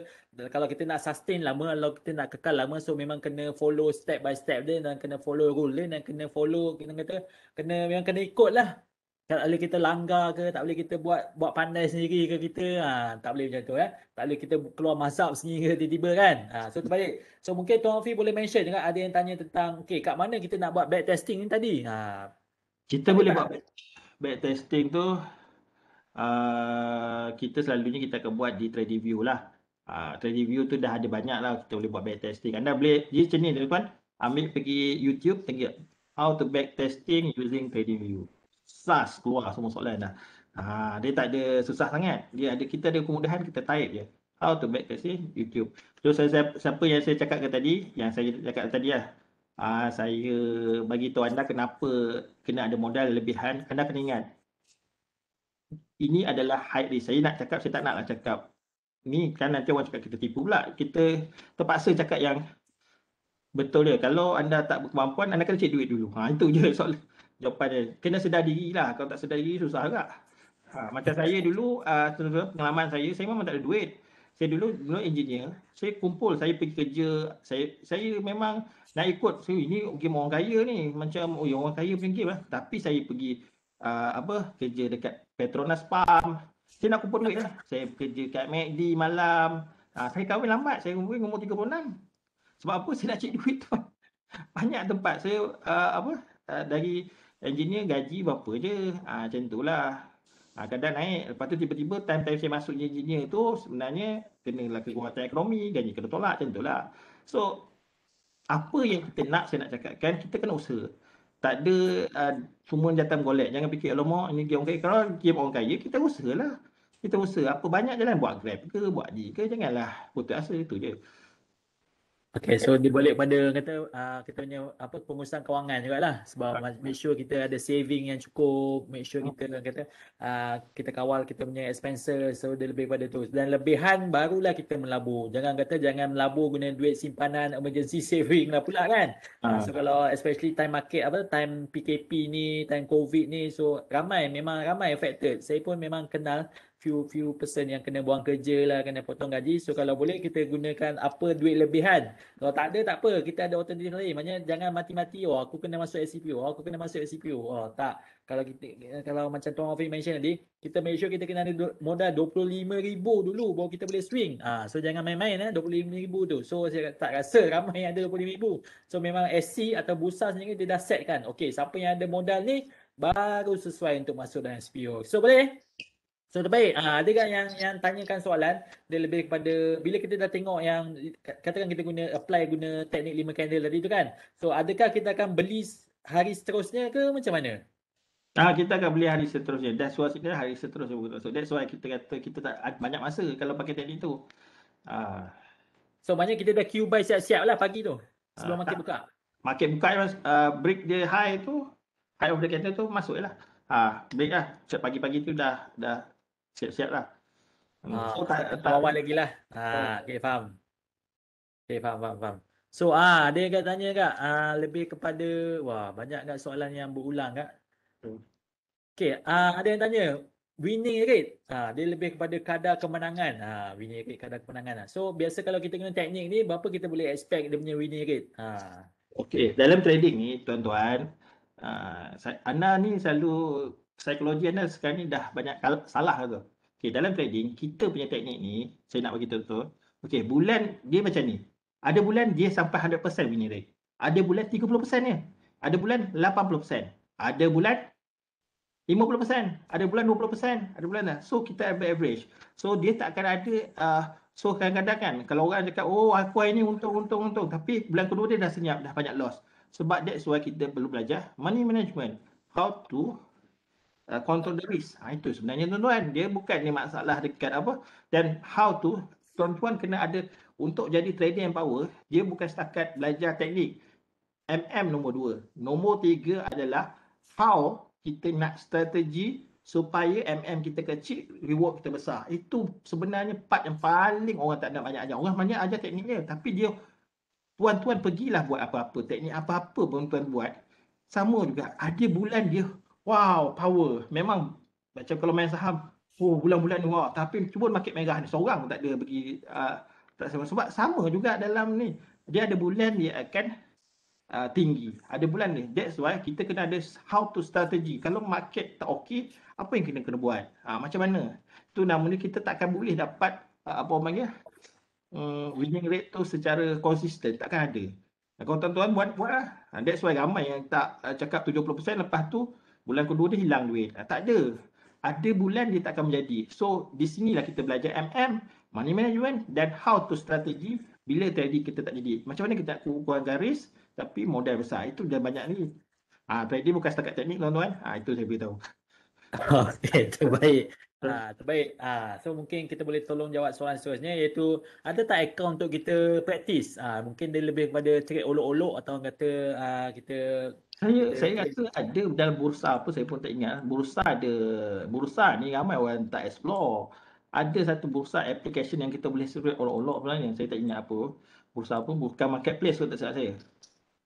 kalau kita nak sustain lama, kalau kita nak kekal lama, so memang kena follow step by step dia dan kena follow rule dia dan kena follow, kena kata, kena memang kena ikut lah tak boleh kita langgar ke tak boleh kita buat buat pandai sendiri ke kita ha, tak boleh macam tu eh tak boleh kita keluar mazhab sendiri ke tiba-tiba kan ha, so terbalik so mungkin Tuan Fi boleh mention juga ada yang tanya tentang okay, kat mana kita nak buat back testing ni tadi ha, kita boleh buat back testing tu uh, kita selalunya kita akan buat di Trading view lah uh, trade view tu dah ada banyak lah kita boleh buat back testing anda boleh di sini, ni tuan ambil pergi YouTube tengok how to back testing using Trading view SAS keluar semua soalan dah. Ha, dia tak ada susah sangat. Dia ada kita ada kemudahan kita type je. How to make passive YouTube. So saya, saya siapa yang saya cakap tadi, yang saya cakap tadi lah. Ha, saya bagi tahu anda kenapa kena ada modal lebihan. Anda kena ingat. Ini adalah high risk. Saya nak cakap, saya tak nak lah cakap. Ni kan nanti orang cakap kita tipu pula. Kita terpaksa cakap yang betul dia. Kalau anda tak berkemampuan, anda kena cek duit dulu. Ha, itu je soalan jawapan dia kena sedar diri lah kalau tak sedar diri susah agak ha, macam saya dulu uh, pengalaman saya saya memang tak ada duit saya dulu dulu engineer saya kumpul saya pergi kerja saya saya memang nak ikut saya ini game orang kaya ni macam oh yang orang kaya punya game lah tapi saya pergi uh, apa kerja dekat Petronas Pam saya nak kumpul duit lah saya kerja kat MACD malam ha, saya kahwin lambat saya kahwin umur 36 sebab apa saya nak cari duit tu banyak tempat saya uh, apa Uh, dari engineer gaji berapa je ha, macam tu lah ha, ah, kadang naik lepas tu tiba-tiba time-time saya masuk engineer tu sebenarnya kena kenalah kekuatan ekonomi gaji kena tolak macam tu lah so apa yang kita nak saya nak cakapkan kita kena usaha tak ada uh, semua jatuh golek jangan fikir lomo ini game orang kaya kalau game orang kaya kita usahalah kita usaha apa banyak jalan buat grab ke buat di ke janganlah putus asa itu je Okay, so dia balik pada kata uh, kita punya apa pengurusan kewangan juga lah sebab okay. make sure kita ada saving yang cukup, make sure kita okay. Oh. kata uh, kita kawal kita punya expenses so dia lebih pada tu dan lebihan barulah kita melabur. Jangan kata jangan melabur guna duit simpanan emergency saving lah pula kan. Uh. So kalau especially time market apa time PKP ni, time COVID ni so ramai memang ramai affected. Saya pun memang kenal few few person yang kena buang kerja lah, kena potong gaji. So kalau boleh kita gunakan apa duit lebihan. Kalau tak ada tak apa, kita ada alternatif lain. Maknanya jangan mati-mati, oh aku kena masuk SCPO, oh, aku kena masuk SCPO. Oh tak, kalau kita kalau macam Tuan Afif mention tadi, kita make sure kita kena ada modal 25000 dulu baru kita boleh swing. Ah, so jangan main-main eh 25000 tu. So saya tak rasa ramai yang ada 25000. So memang SC atau Bursa sendiri dia dah set kan. Okey, siapa yang ada modal ni baru sesuai untuk masuk dalam SPO. So boleh? So terbaik. Ha, ah, ada kan yang yang tanyakan soalan dia lebih kepada bila kita dah tengok yang katakan kita guna apply guna teknik lima candle tadi tu kan. So adakah kita akan beli hari seterusnya ke macam mana? Ah kita akan beli hari seterusnya. That's why kita hari seterusnya bukan. So that's why kita kata kita tak ah, banyak masa kalau pakai teknik tu. Ah. So maknanya kita dah queue buy siap-siap lah pagi tu sebelum ah, market tak. buka. Market buka uh, break dia high tu high of the candle tu lah. Ah, baiklah. Pagi-pagi tu dah dah siap-siap lah. Ah, oh, tak, tak, awal lagi lah. Ha, ah, okay, faham. Okay, faham, faham, faham. So, ah, ada yang tanya kak, ah, lebih kepada, wah, banyak kak soalan yang berulang kak. Hmm. Okay, ah, ada yang tanya, winning rate, ah, dia lebih kepada kadar kemenangan. Ah, winning rate, kadar kemenangan. Lah. So, biasa kalau kita guna teknik ni, berapa kita boleh expect dia punya winning rate? Ah. Okay, dalam trading ni, tuan-tuan, ah, Ana ni selalu psikologi anda sekarang ni dah banyak salah tu. Okay, dalam trading, kita punya teknik ni, saya nak bagi tahu Okay, bulan dia macam ni. Ada bulan dia sampai 100% winning rate. Ada bulan 30% ya. Ada bulan 80%. Ada bulan 50%. Ada bulan 20%. Ada bulan lah. So, kita average. So, dia tak akan ada... Uh, so, kadang-kadang kan, kalau orang cakap, oh, aku ini untung-untung-untung. Tapi, bulan kedua dia dah senyap, dah banyak loss. Sebab that's why kita perlu belajar money management. How to Uh, control the risk. Ha, itu sebenarnya tuan-tuan. Dia bukan ni masalah dekat apa. Dan how to, tuan-tuan kena ada untuk jadi trader yang power, dia bukan setakat belajar teknik. MM nombor dua. Nombor tiga adalah how kita nak strategi supaya MM kita kecil, reward kita besar. Itu sebenarnya part yang paling orang tak nak banyak ajar. Orang banyak ajar tekniknya tapi dia tuan-tuan pergilah buat apa-apa teknik apa-apa pun tuan buat sama juga ada bulan dia wow power memang macam kalau main saham oh bulan-bulan ni wow tapi cuba market merah ni seorang pun tak ada bagi uh, sama sebab sama juga dalam ni dia ada bulan dia akan uh, tinggi ada bulan ni that's why kita kena ada how to strategy kalau market tak okey apa yang kena kena buat uh, macam mana tu namanya kita takkan boleh dapat uh, apa orang panggil Uh, winning rate tu secara konsisten takkan ada. Kalau tuan-tuan buat buat lah. That's why ramai yang tak uh, cakap 70% lepas tu bulan kedua dia hilang duit. Ha, tak ada. Ada bulan dia tak akan menjadi. So, di sinilah kita belajar MM, money management dan how to strategy bila trading kita tak jadi. Macam mana kita nak kurang garis tapi modal besar. Itu dah banyak ni. Ha, trading bukan setakat teknik, tuan-tuan. Ha, itu saya beritahu. Okey, terbaik. Ah, terbaik. Ah, so mungkin kita boleh tolong jawab soalan seterusnya iaitu ada tak account untuk kita praktis? Ah, ha, mungkin dia lebih kepada trade olok-olok atau orang kata ah, kita saya kita, saya rasa ada dalam bursa apa saya pun tak ingat. Bursa ada bursa ni ramai orang tak explore. Ada satu bursa application yang kita boleh trade olok-olok sebenarnya. Saya tak ingat apa. Bursa pun Bukan marketplace kalau tak salah saya.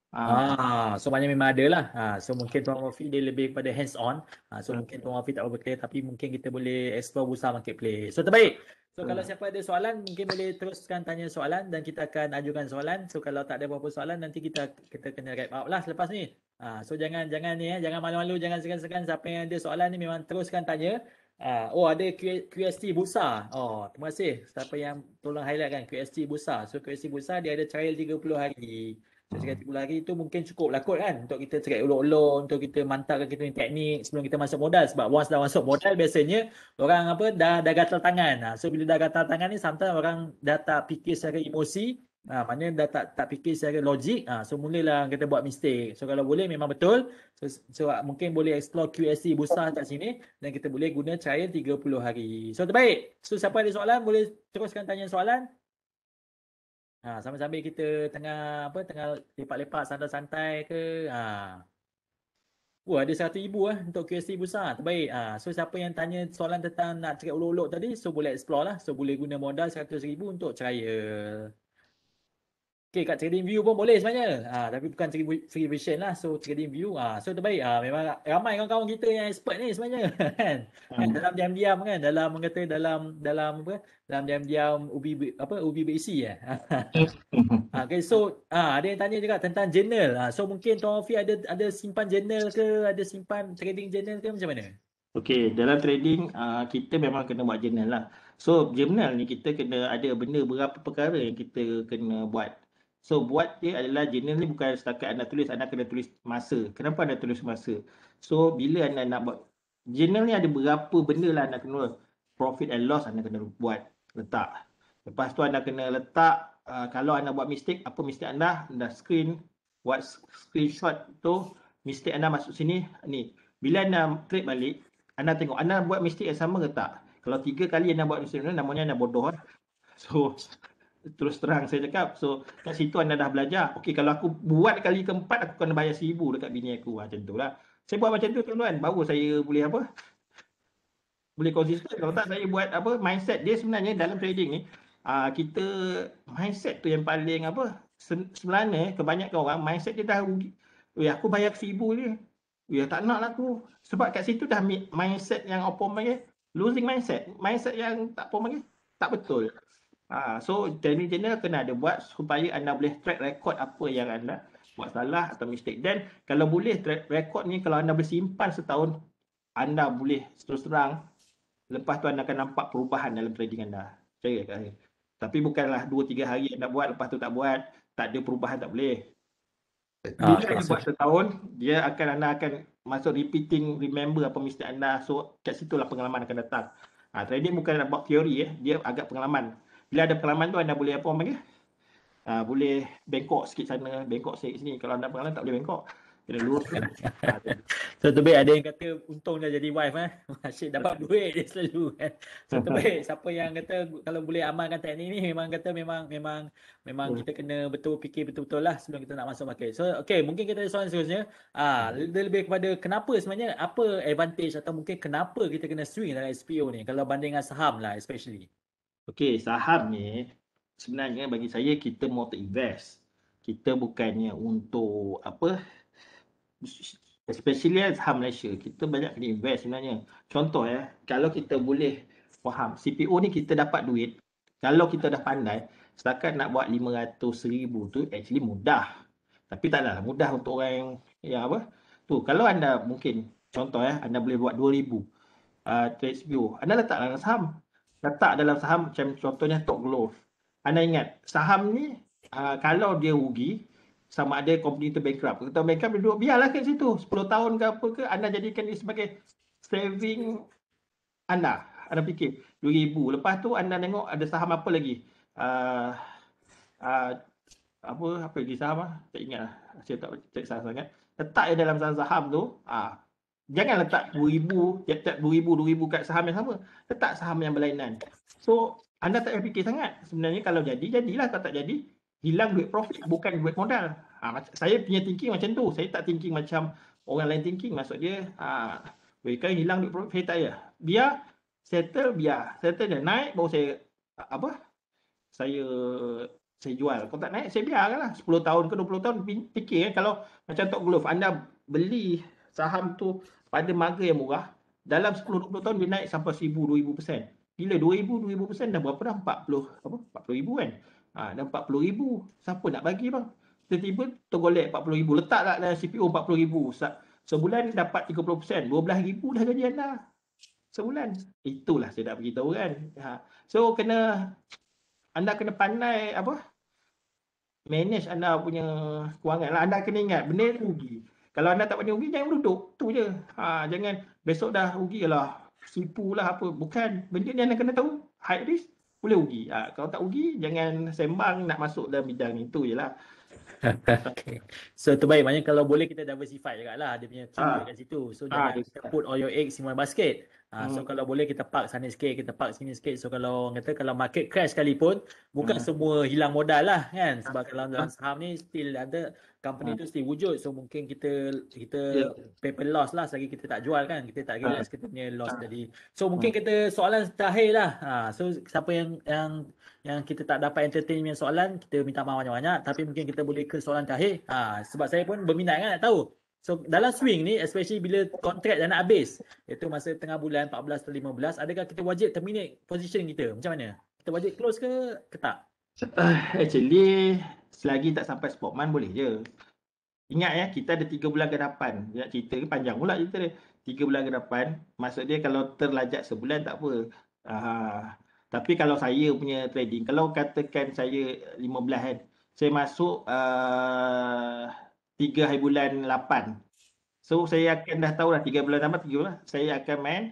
Ah. ah, so maknanya memang ada lah. Ah, so mungkin Tuan Rafi dia lebih kepada hands on. Ah, so hmm. mungkin Tuan Rafi tak berapa clear tapi mungkin kita boleh explore Bursa Marketplace. So terbaik. So kalau hmm. siapa ada soalan mungkin boleh teruskan tanya soalan dan kita akan ajukan soalan. So kalau tak ada apa-apa soalan nanti kita kita kena wrap up lah selepas ni. Ah, so jangan jangan ni eh, jangan malu-malu, jangan segan-segan siapa yang ada soalan ni memang teruskan tanya. Ah, oh ada QST Busa. Oh, terima kasih siapa yang tolong highlight kan QST Busa. So QST Busa dia ada trial 30 hari. Saya cakap hmm. 30 tu mungkin cukup lah kot kan untuk kita cakap ulur-ulur, untuk kita mantapkan kita ni teknik sebelum kita masuk modal. Sebab once dah masuk modal biasanya orang apa dah dah gatal tangan. Ha, so bila dah gatal tangan ni sometimes orang dah tak fikir secara emosi. Ha, maknanya dah tak, tak fikir secara logik. Ha, so mulalah kita buat mistake. So kalau boleh memang betul. So, so ah, mungkin boleh explore QSC busa kat sini. Dan kita boleh guna trial 30 hari. So terbaik. So siapa ada soalan boleh teruskan tanya soalan. Ha, sambil-sambil kita tengah apa tengah lepak-lepak santai-santai ke. Ha. Wah, uh, ada satu ibu eh untuk QST besar. Terbaik. Ah, ha. so siapa yang tanya soalan tentang nak cerai ulok-ulok tadi, so boleh explore lah. So boleh guna modal 100,000 untuk trial. Okay, kat trading view pun boleh sebenarnya. Ah, tapi bukan free, free lah. So, trading view. Ah, so, terbaik. Ah, memang ramai kawan-kawan kita yang expert ni sebenarnya. kan? Hmm. Kan, dalam diam-diam kan? Dalam mengatakan dalam dalam apa? Dalam diam-diam ubi apa ubi besi ya. Eh? ah, okay, so ah, ada yang tanya juga tentang journal. Ah, so, mungkin Tuan Ofi ada ada simpan journal ke? Ada simpan trading journal ke? Macam mana? Okay, dalam trading uh, kita memang kena buat journal lah. So, journal ni kita kena ada benda berapa perkara yang kita kena buat. So buat dia adalah jenis ni bukan setakat anda tulis, anda kena tulis masa. Kenapa anda tulis masa? So bila anda nak buat jurnal ni ada berapa benda lah anda kena profit and loss anda kena buat letak. Lepas tu anda kena letak uh, kalau anda buat mistake, apa mistake anda? Anda screen, buat screenshot tu, mistake anda masuk sini ni. Bila anda trade balik, anda tengok anda buat mistake yang sama ke tak? Kalau tiga kali anda buat mistake ni namanya anda bodoh. Eh. So terus terang saya cakap so kat situ anda dah belajar okey kalau aku buat kali keempat aku kena bayar seribu dekat bini aku ah, macam tu lah. saya buat macam tu tuan-tuan baru saya boleh apa boleh konsisten kalau tak saya buat apa mindset dia sebenarnya dalam trading ni aa, ah, kita mindset tu yang paling apa sebenarnya kebanyakan orang mindset dia dah rugi weh aku bayar seribu je weh tak nak lah aku sebab kat situ dah mindset yang apa panggil losing mindset mindset yang tak apa panggil tak betul Ha, so training channel kena ada buat supaya anda boleh track record apa yang anda buat salah atau mistake. Dan kalau boleh track record ni kalau anda boleh simpan setahun, anda boleh terus terang lepas tu anda akan nampak perubahan dalam trading anda. Percaya kat Tapi bukanlah 2-3 hari anda buat lepas tu tak buat, tak ada perubahan tak boleh. Ah, Bila ah, anda buat setahun, dia akan anda akan masuk repeating remember apa mistake anda. So kat situlah pengalaman akan datang. Ha, trading bukan nak buat teori ya, eh. dia agak pengalaman bila ada pengalaman tu anda boleh apa panggil uh, boleh bengkok sikit sana bengkok sikit sini kalau anda pengalaman tak boleh bengkok kena luruskan so terbaik ada yang kata untung dah jadi wife eh asyik dapat duit dia selalu kan eh. so terbaik siapa yang kata kalau boleh amalkan teknik ni memang kata memang memang memang kita kena betul fikir betul-betul lah sebelum kita nak masuk market so okay mungkin kita ada soalan seterusnya ah uh, lebih kepada kenapa sebenarnya apa advantage atau mungkin kenapa kita kena swing dalam SPO ni kalau banding dengan saham lah especially Okey, saham ni sebenarnya bagi saya kita mau to invest. Kita bukannya untuk apa especially saham Malaysia, kita banyak kena invest sebenarnya. Contoh ya, kalau kita boleh faham CPO ni kita dapat duit kalau kita dah pandai setakat nak buat RM500,000 tu actually mudah. Tapi taklah mudah untuk orang yang, yang apa. Tu kalau anda mungkin contoh ya, anda boleh buat RM2,000 uh, ah, trade CPO. Anda letaklah dalam saham letak dalam saham macam contohnya Tok Glow. Anda ingat saham ni uh, kalau dia rugi sama ada company tu bankrupt. Kalau mereka dia duduk biarlah kat situ. 10 tahun ke apa ke anda jadikan dia sebagai saving anda. Anda fikir RM2,000. Lepas tu anda tengok ada saham apa lagi. Uh, uh, apa apa lagi saham lah. Tak ingat lah. Saya tak cek sangat. Letak dia dalam saham-saham tu. Uh, Jangan letak 2000, ya letak 2000, 2000 kat saham yang sama. Letak saham yang berlainan. So, anda tak payah fikir sangat. Sebenarnya kalau jadi, jadilah. Kalau tak jadi, hilang duit profit bukan duit modal. Ha, saya punya thinking macam tu. Saya tak thinking macam orang lain thinking. Maksud dia, ha, mereka hilang duit profit. Saya tak payah. Biar settle, biar. Settle dia naik, baru saya, apa? Saya saya jual. Kalau tak naik, saya biar lah. 10 tahun ke 20 tahun, fikir kan. Kalau macam Tok Glove, anda beli saham tu pada marga yang murah dalam 10 20 tahun dia naik sampai 1000 2000 persen bila 2000 2000 persen dah berapa dah 40 apa 40 ribu kan ha, dah 40 ribu siapa nak bagi bang tiba-tiba tergolek 40 ribu letaklah dalam CPO 40 ribu sebulan dapat 30 persen 12 ribu dah gaji anda sebulan itulah saya nak beritahu kan ha. so kena anda kena pandai apa manage anda punya kewangan lah, Anda kena ingat benda ni rugi kalau anda tak banyak rugi jangan meruduk tu je ha, jangan besok dah lah, sipu lah apa bukan benda ni anda kena tahu high risk boleh rugi ha, kalau tak rugi jangan sembang nak masuk dalam bidang ni tu je lah okay. So tu baik kalau boleh kita diversify juga lah dia punya ah. cuba ha. kat situ. So ha, jangan kita put all your eggs in one basket. Ha, hmm. So kalau boleh kita park sana sikit, kita park sini sikit. So kalau orang kata kalau market crash sekalipun bukan hmm. semua hilang modal lah kan. Sebab ha. kalau dalam saham ni still ada company ha. tu mesti wujud so mungkin kita kita yeah. paper loss lah sebab kita tak jual kan kita tak ah. realize ha. kita punya loss ha. tadi so mungkin ha. kita soalan terakhir lah ha. so siapa yang yang yang kita tak dapat entertain punya soalan kita minta maaf banyak-banyak tapi mungkin kita boleh ke soalan terakhir ha. sebab saya pun berminat kan nak tahu So dalam swing ni especially bila kontrak dah nak habis iaitu masa tengah bulan 14 atau 15 adakah kita wajib terminate position kita macam mana? Kita wajib close ke ke tak? Uh, actually selagi tak sampai sportman boleh je. Ingat ya, kita ada tiga bulan ke depan. Ya, cerita ni panjang pula cerita dia. Tiga bulan ke depan, maksud dia kalau terlajak sebulan tak apa. Aha. Tapi kalau saya punya trading, kalau katakan saya 15 kan, saya masuk eh, tiga uh, hari bulan lapan So saya akan dah tahu lah tiga bulan tambah tiga lah. Saya akan main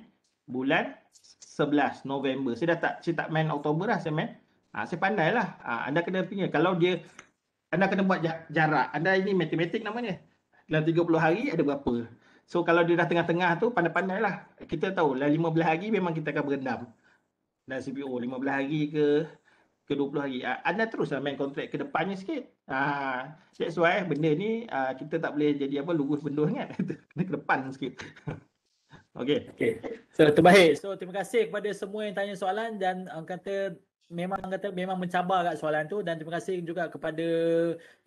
bulan sebelas November. Saya dah tak, saya tak main Oktober lah saya main. Ha, saya pandai lah. Ha, anda kena punya. Kalau dia anda kena buat jarak. Anda ini matematik namanya. Dalam 30 hari ada berapa? So kalau dia dah tengah-tengah tu pandai pandai lah Kita tahu dalam 15 hari memang kita akan berendam. Dan CPO 15 hari ke ke 20 hari. Ah, anda teruslah main kontrak ke depannya sikit. Ha, that's why benda ni ah, kita tak boleh jadi apa lurus bendul sangat. kena ke depan sikit. okay. okay. So terbaik. So terima kasih kepada semua yang tanya soalan dan um, kata memang kata memang mencabar kat soalan tu dan terima kasih juga kepada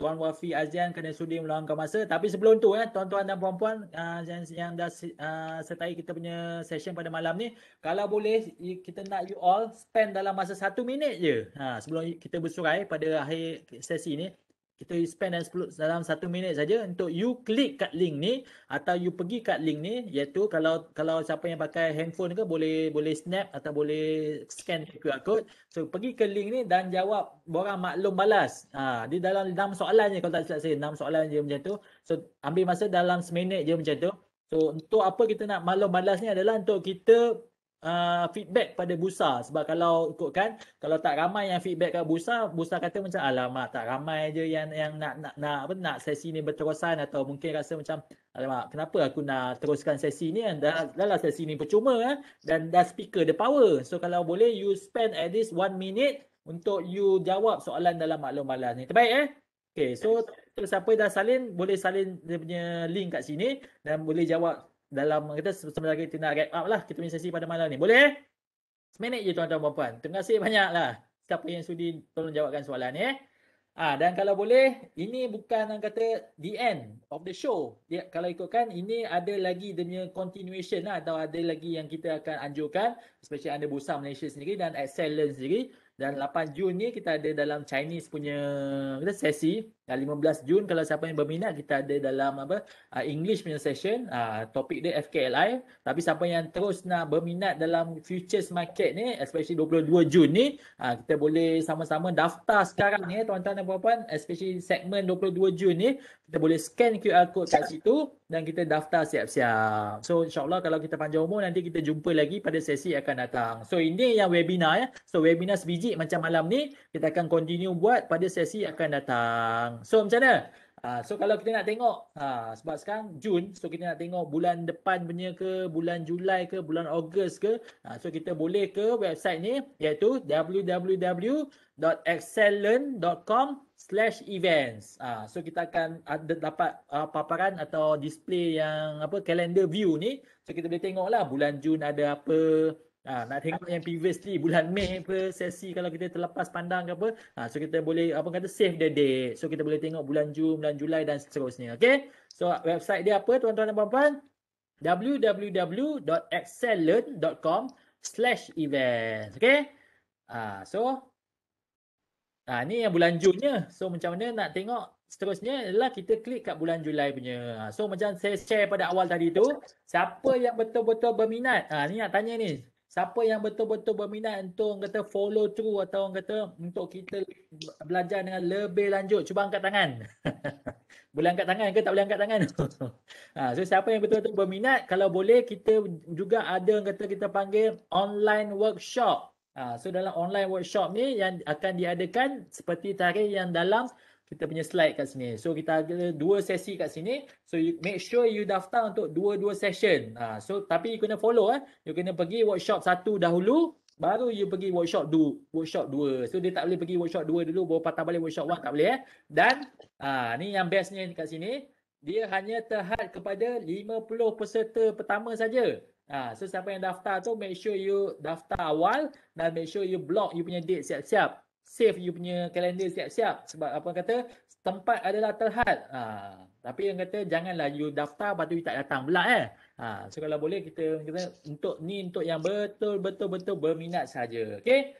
Tuan Wafi Azian kerana sudi meluangkan masa tapi sebelum tu eh tuan-tuan dan puan-puan uh, yang, yang dah uh, sertai kita punya session pada malam ni kalau boleh kita nak you all spend dalam masa satu minit je ha, sebelum kita bersurai pada akhir sesi ni kita spend dalam satu minit saja untuk you klik kat link ni atau you pergi kat link ni iaitu kalau kalau siapa yang pakai handphone ke boleh boleh snap atau boleh scan QR code so pergi ke link ni dan jawab borang maklum balas ha, di dalam enam soalan je kalau tak salah saya enam soalan je macam tu so ambil masa dalam seminit je macam tu so untuk apa kita nak maklum balas ni adalah untuk kita uh, feedback pada Busa sebab kalau ikutkan kalau tak ramai yang feedback kat Busa Busa kata macam alamak tak ramai je yang yang nak nak nak apa nak sesi ni berterusan atau mungkin rasa macam alamak kenapa aku nak teruskan sesi ni kan dah dah lah sesi ni percuma eh dan dah speaker the power so kalau boleh you spend at least one minute untuk you jawab soalan dalam maklum balas ni terbaik eh okay so siapa dah salin boleh salin dia punya link kat sini dan boleh jawab dalam kita sebenarnya kita nak wrap up lah kita punya sesi pada malam ni. Boleh? Eh? Seminit je tuan-tuan dan puan. Terima kasih banyaklah siapa yang sudi tolong jawabkan soalan eh. Ah ha, dan kalau boleh ini bukan orang kata the end of the show. Dia kalau ikutkan ini ada lagi demi continuation lah atau ada lagi yang kita akan anjurkan especially anda Bursa Malaysia sendiri dan Excellence sendiri dan 8 Jun ni kita ada dalam Chinese punya kita sesi 15 Jun kalau siapa yang berminat kita ada dalam apa uh, English punya session uh, topik dia FKLI tapi siapa yang terus nak berminat dalam futures market ni especially 22 Jun ni uh, kita boleh sama-sama daftar sekarang ni eh, tuan-tuan dan puan-puan especially segmen 22 Jun ni kita boleh scan QR code kat situ dan kita daftar siap-siap. So insyaAllah kalau kita panjang umur nanti kita jumpa lagi pada sesi akan datang. So ini yang webinar ya. So webinar sebijik macam malam ni kita akan continue buat pada sesi akan datang so macam mana? Uh, so kalau kita nak tengok uh, sebab sekarang Jun, so kita nak tengok bulan depan punya ke, bulan Julai ke, bulan Ogos ke. Uh, so kita boleh ke website ni iaitu www.excellent.com slash events. Uh, so kita akan ada, dapat uh, paparan atau display yang apa calendar view ni. So kita boleh tengok lah bulan Jun ada apa, Ha, nak tengok yang previously bulan Mei apa sesi kalau kita terlepas pandang ke apa ha, so kita boleh apa kata save the date so kita boleh tengok bulan Jun bulan Julai dan seterusnya okey so website dia apa tuan-tuan dan puan-puan www.excellent.com slash events okey ha, so ha, ni yang bulan Junnya so macam mana nak tengok Seterusnya adalah kita klik kat bulan Julai punya. Ha, so macam saya share pada awal tadi tu, siapa yang betul-betul berminat? Ha, ni nak tanya ni, siapa yang betul-betul berminat untuk orang kata follow through atau orang kata untuk kita belajar dengan lebih lanjut cuba angkat tangan boleh angkat tangan ke tak boleh angkat tangan ha, so siapa yang betul-betul berminat kalau boleh kita juga ada orang kata kita panggil online workshop ha, so dalam online workshop ni yang akan diadakan seperti tarikh yang dalam kita punya slide kat sini. So kita ada dua sesi kat sini. So you make sure you daftar untuk dua-dua session. Ha, so tapi you kena follow eh. You kena pergi workshop satu dahulu baru you pergi workshop dua, workshop dua. So dia tak boleh pergi workshop dua dulu baru patah balik workshop one tak boleh eh. Dan ah ha, ni yang bestnya kat sini, dia hanya terhad kepada 50 peserta pertama saja. Ha, so siapa yang daftar tu make sure you daftar awal dan make sure you block you punya date siap-siap save you punya kalender siap-siap sebab apa kata tempat adalah terhad. Ha. Tapi yang kata janganlah you daftar lepas tu you tak datang pula eh. Ha. So kalau boleh kita kata untuk ni untuk yang betul-betul-betul berminat saja. Okay.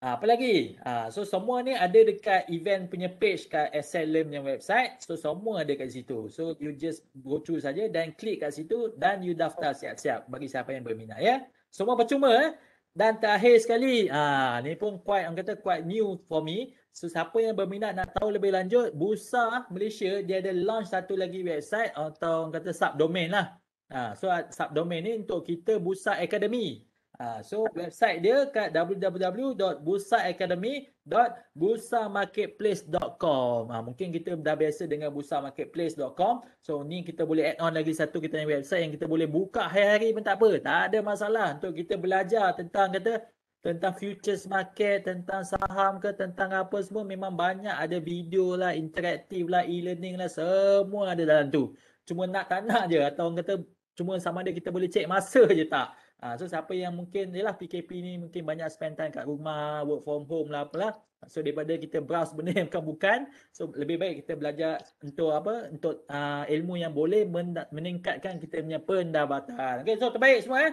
Ha, apa lagi? Ha, so semua ni ada dekat event punya page kat SLM yang website. So semua ada kat situ. So you just go through saja dan klik kat situ dan you daftar siap-siap bagi siapa yang berminat ya. Semua percuma eh. Dan terakhir sekali, ah ni pun quite orang kata quite new for me. So siapa yang berminat nak tahu lebih lanjut, Bursa Malaysia dia ada launch satu lagi website atau orang kata subdomain lah. Ah so subdomain ni untuk kita Bursa Academy. Ha, so website dia kat www.busaacademy.busamarketplace.com. Ha, mungkin kita dah biasa dengan busamarketplace.com. So ni kita boleh add on lagi satu kita punya website yang kita boleh buka hari-hari pun tak apa. Tak ada masalah untuk kita belajar tentang kata tentang futures market, tentang saham ke, tentang apa semua memang banyak ada video lah, interaktif lah, e-learning lah, semua ada dalam tu. Cuma nak tanya je atau orang kata cuma sama ada kita boleh cek masa je tak. Ha, so siapa yang mungkin yalah PKP ni mungkin banyak spend time kat rumah, work from home lah apalah. So daripada kita browse benda yang bukan bukan, so lebih baik kita belajar untuk apa? Untuk uh, ilmu yang boleh meningkatkan kita punya pendapatan. Okey, so terbaik semua eh.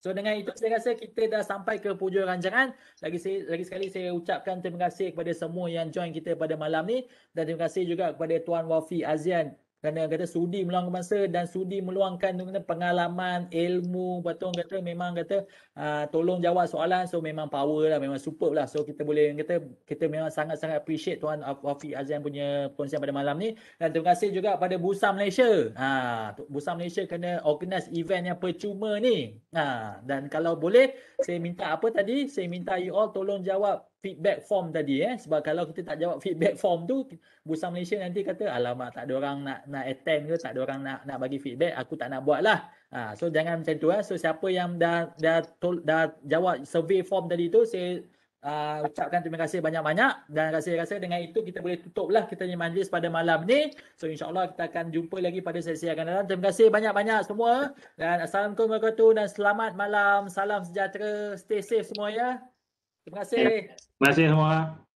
So dengan itu saya rasa kita dah sampai ke pujuan rancangan. Lagi saya, lagi sekali saya ucapkan terima kasih kepada semua yang join kita pada malam ni dan terima kasih juga kepada Tuan Wafi Azian kerana kata sudi meluangkan masa dan sudi meluangkan pengalaman, ilmu, patung kata memang kata uh, tolong jawab soalan so memang power lah, memang superb lah. So kita boleh kata kita memang sangat-sangat appreciate Tuan Wafi Azian punya konsen pada malam ni. Dan terima kasih juga pada Busa Malaysia. Ha, ah, Busa Malaysia kena organize event yang percuma ni. Ha, dan kalau boleh saya minta apa tadi? Saya minta you all tolong jawab feedback form tadi eh sebab kalau kita tak jawab feedback form tu Bursa Malaysia nanti kata alamak tak ada orang nak nak attend ke tak ada orang nak nak bagi feedback aku tak nak buat lah ha, so jangan macam tu eh. so siapa yang dah dah, tol, dah jawab survey form tadi tu saya uh, ucapkan terima kasih banyak-banyak dan rasa-rasa dengan itu kita boleh tutup lah kita ni majlis pada malam ni so insyaAllah kita akan jumpa lagi pada sesi akan datang terima kasih banyak-banyak semua dan Assalamualaikum warahmatullahi wabarakatuh dan selamat malam salam sejahtera stay safe semua ya Terima kasih. Terima kasih semua.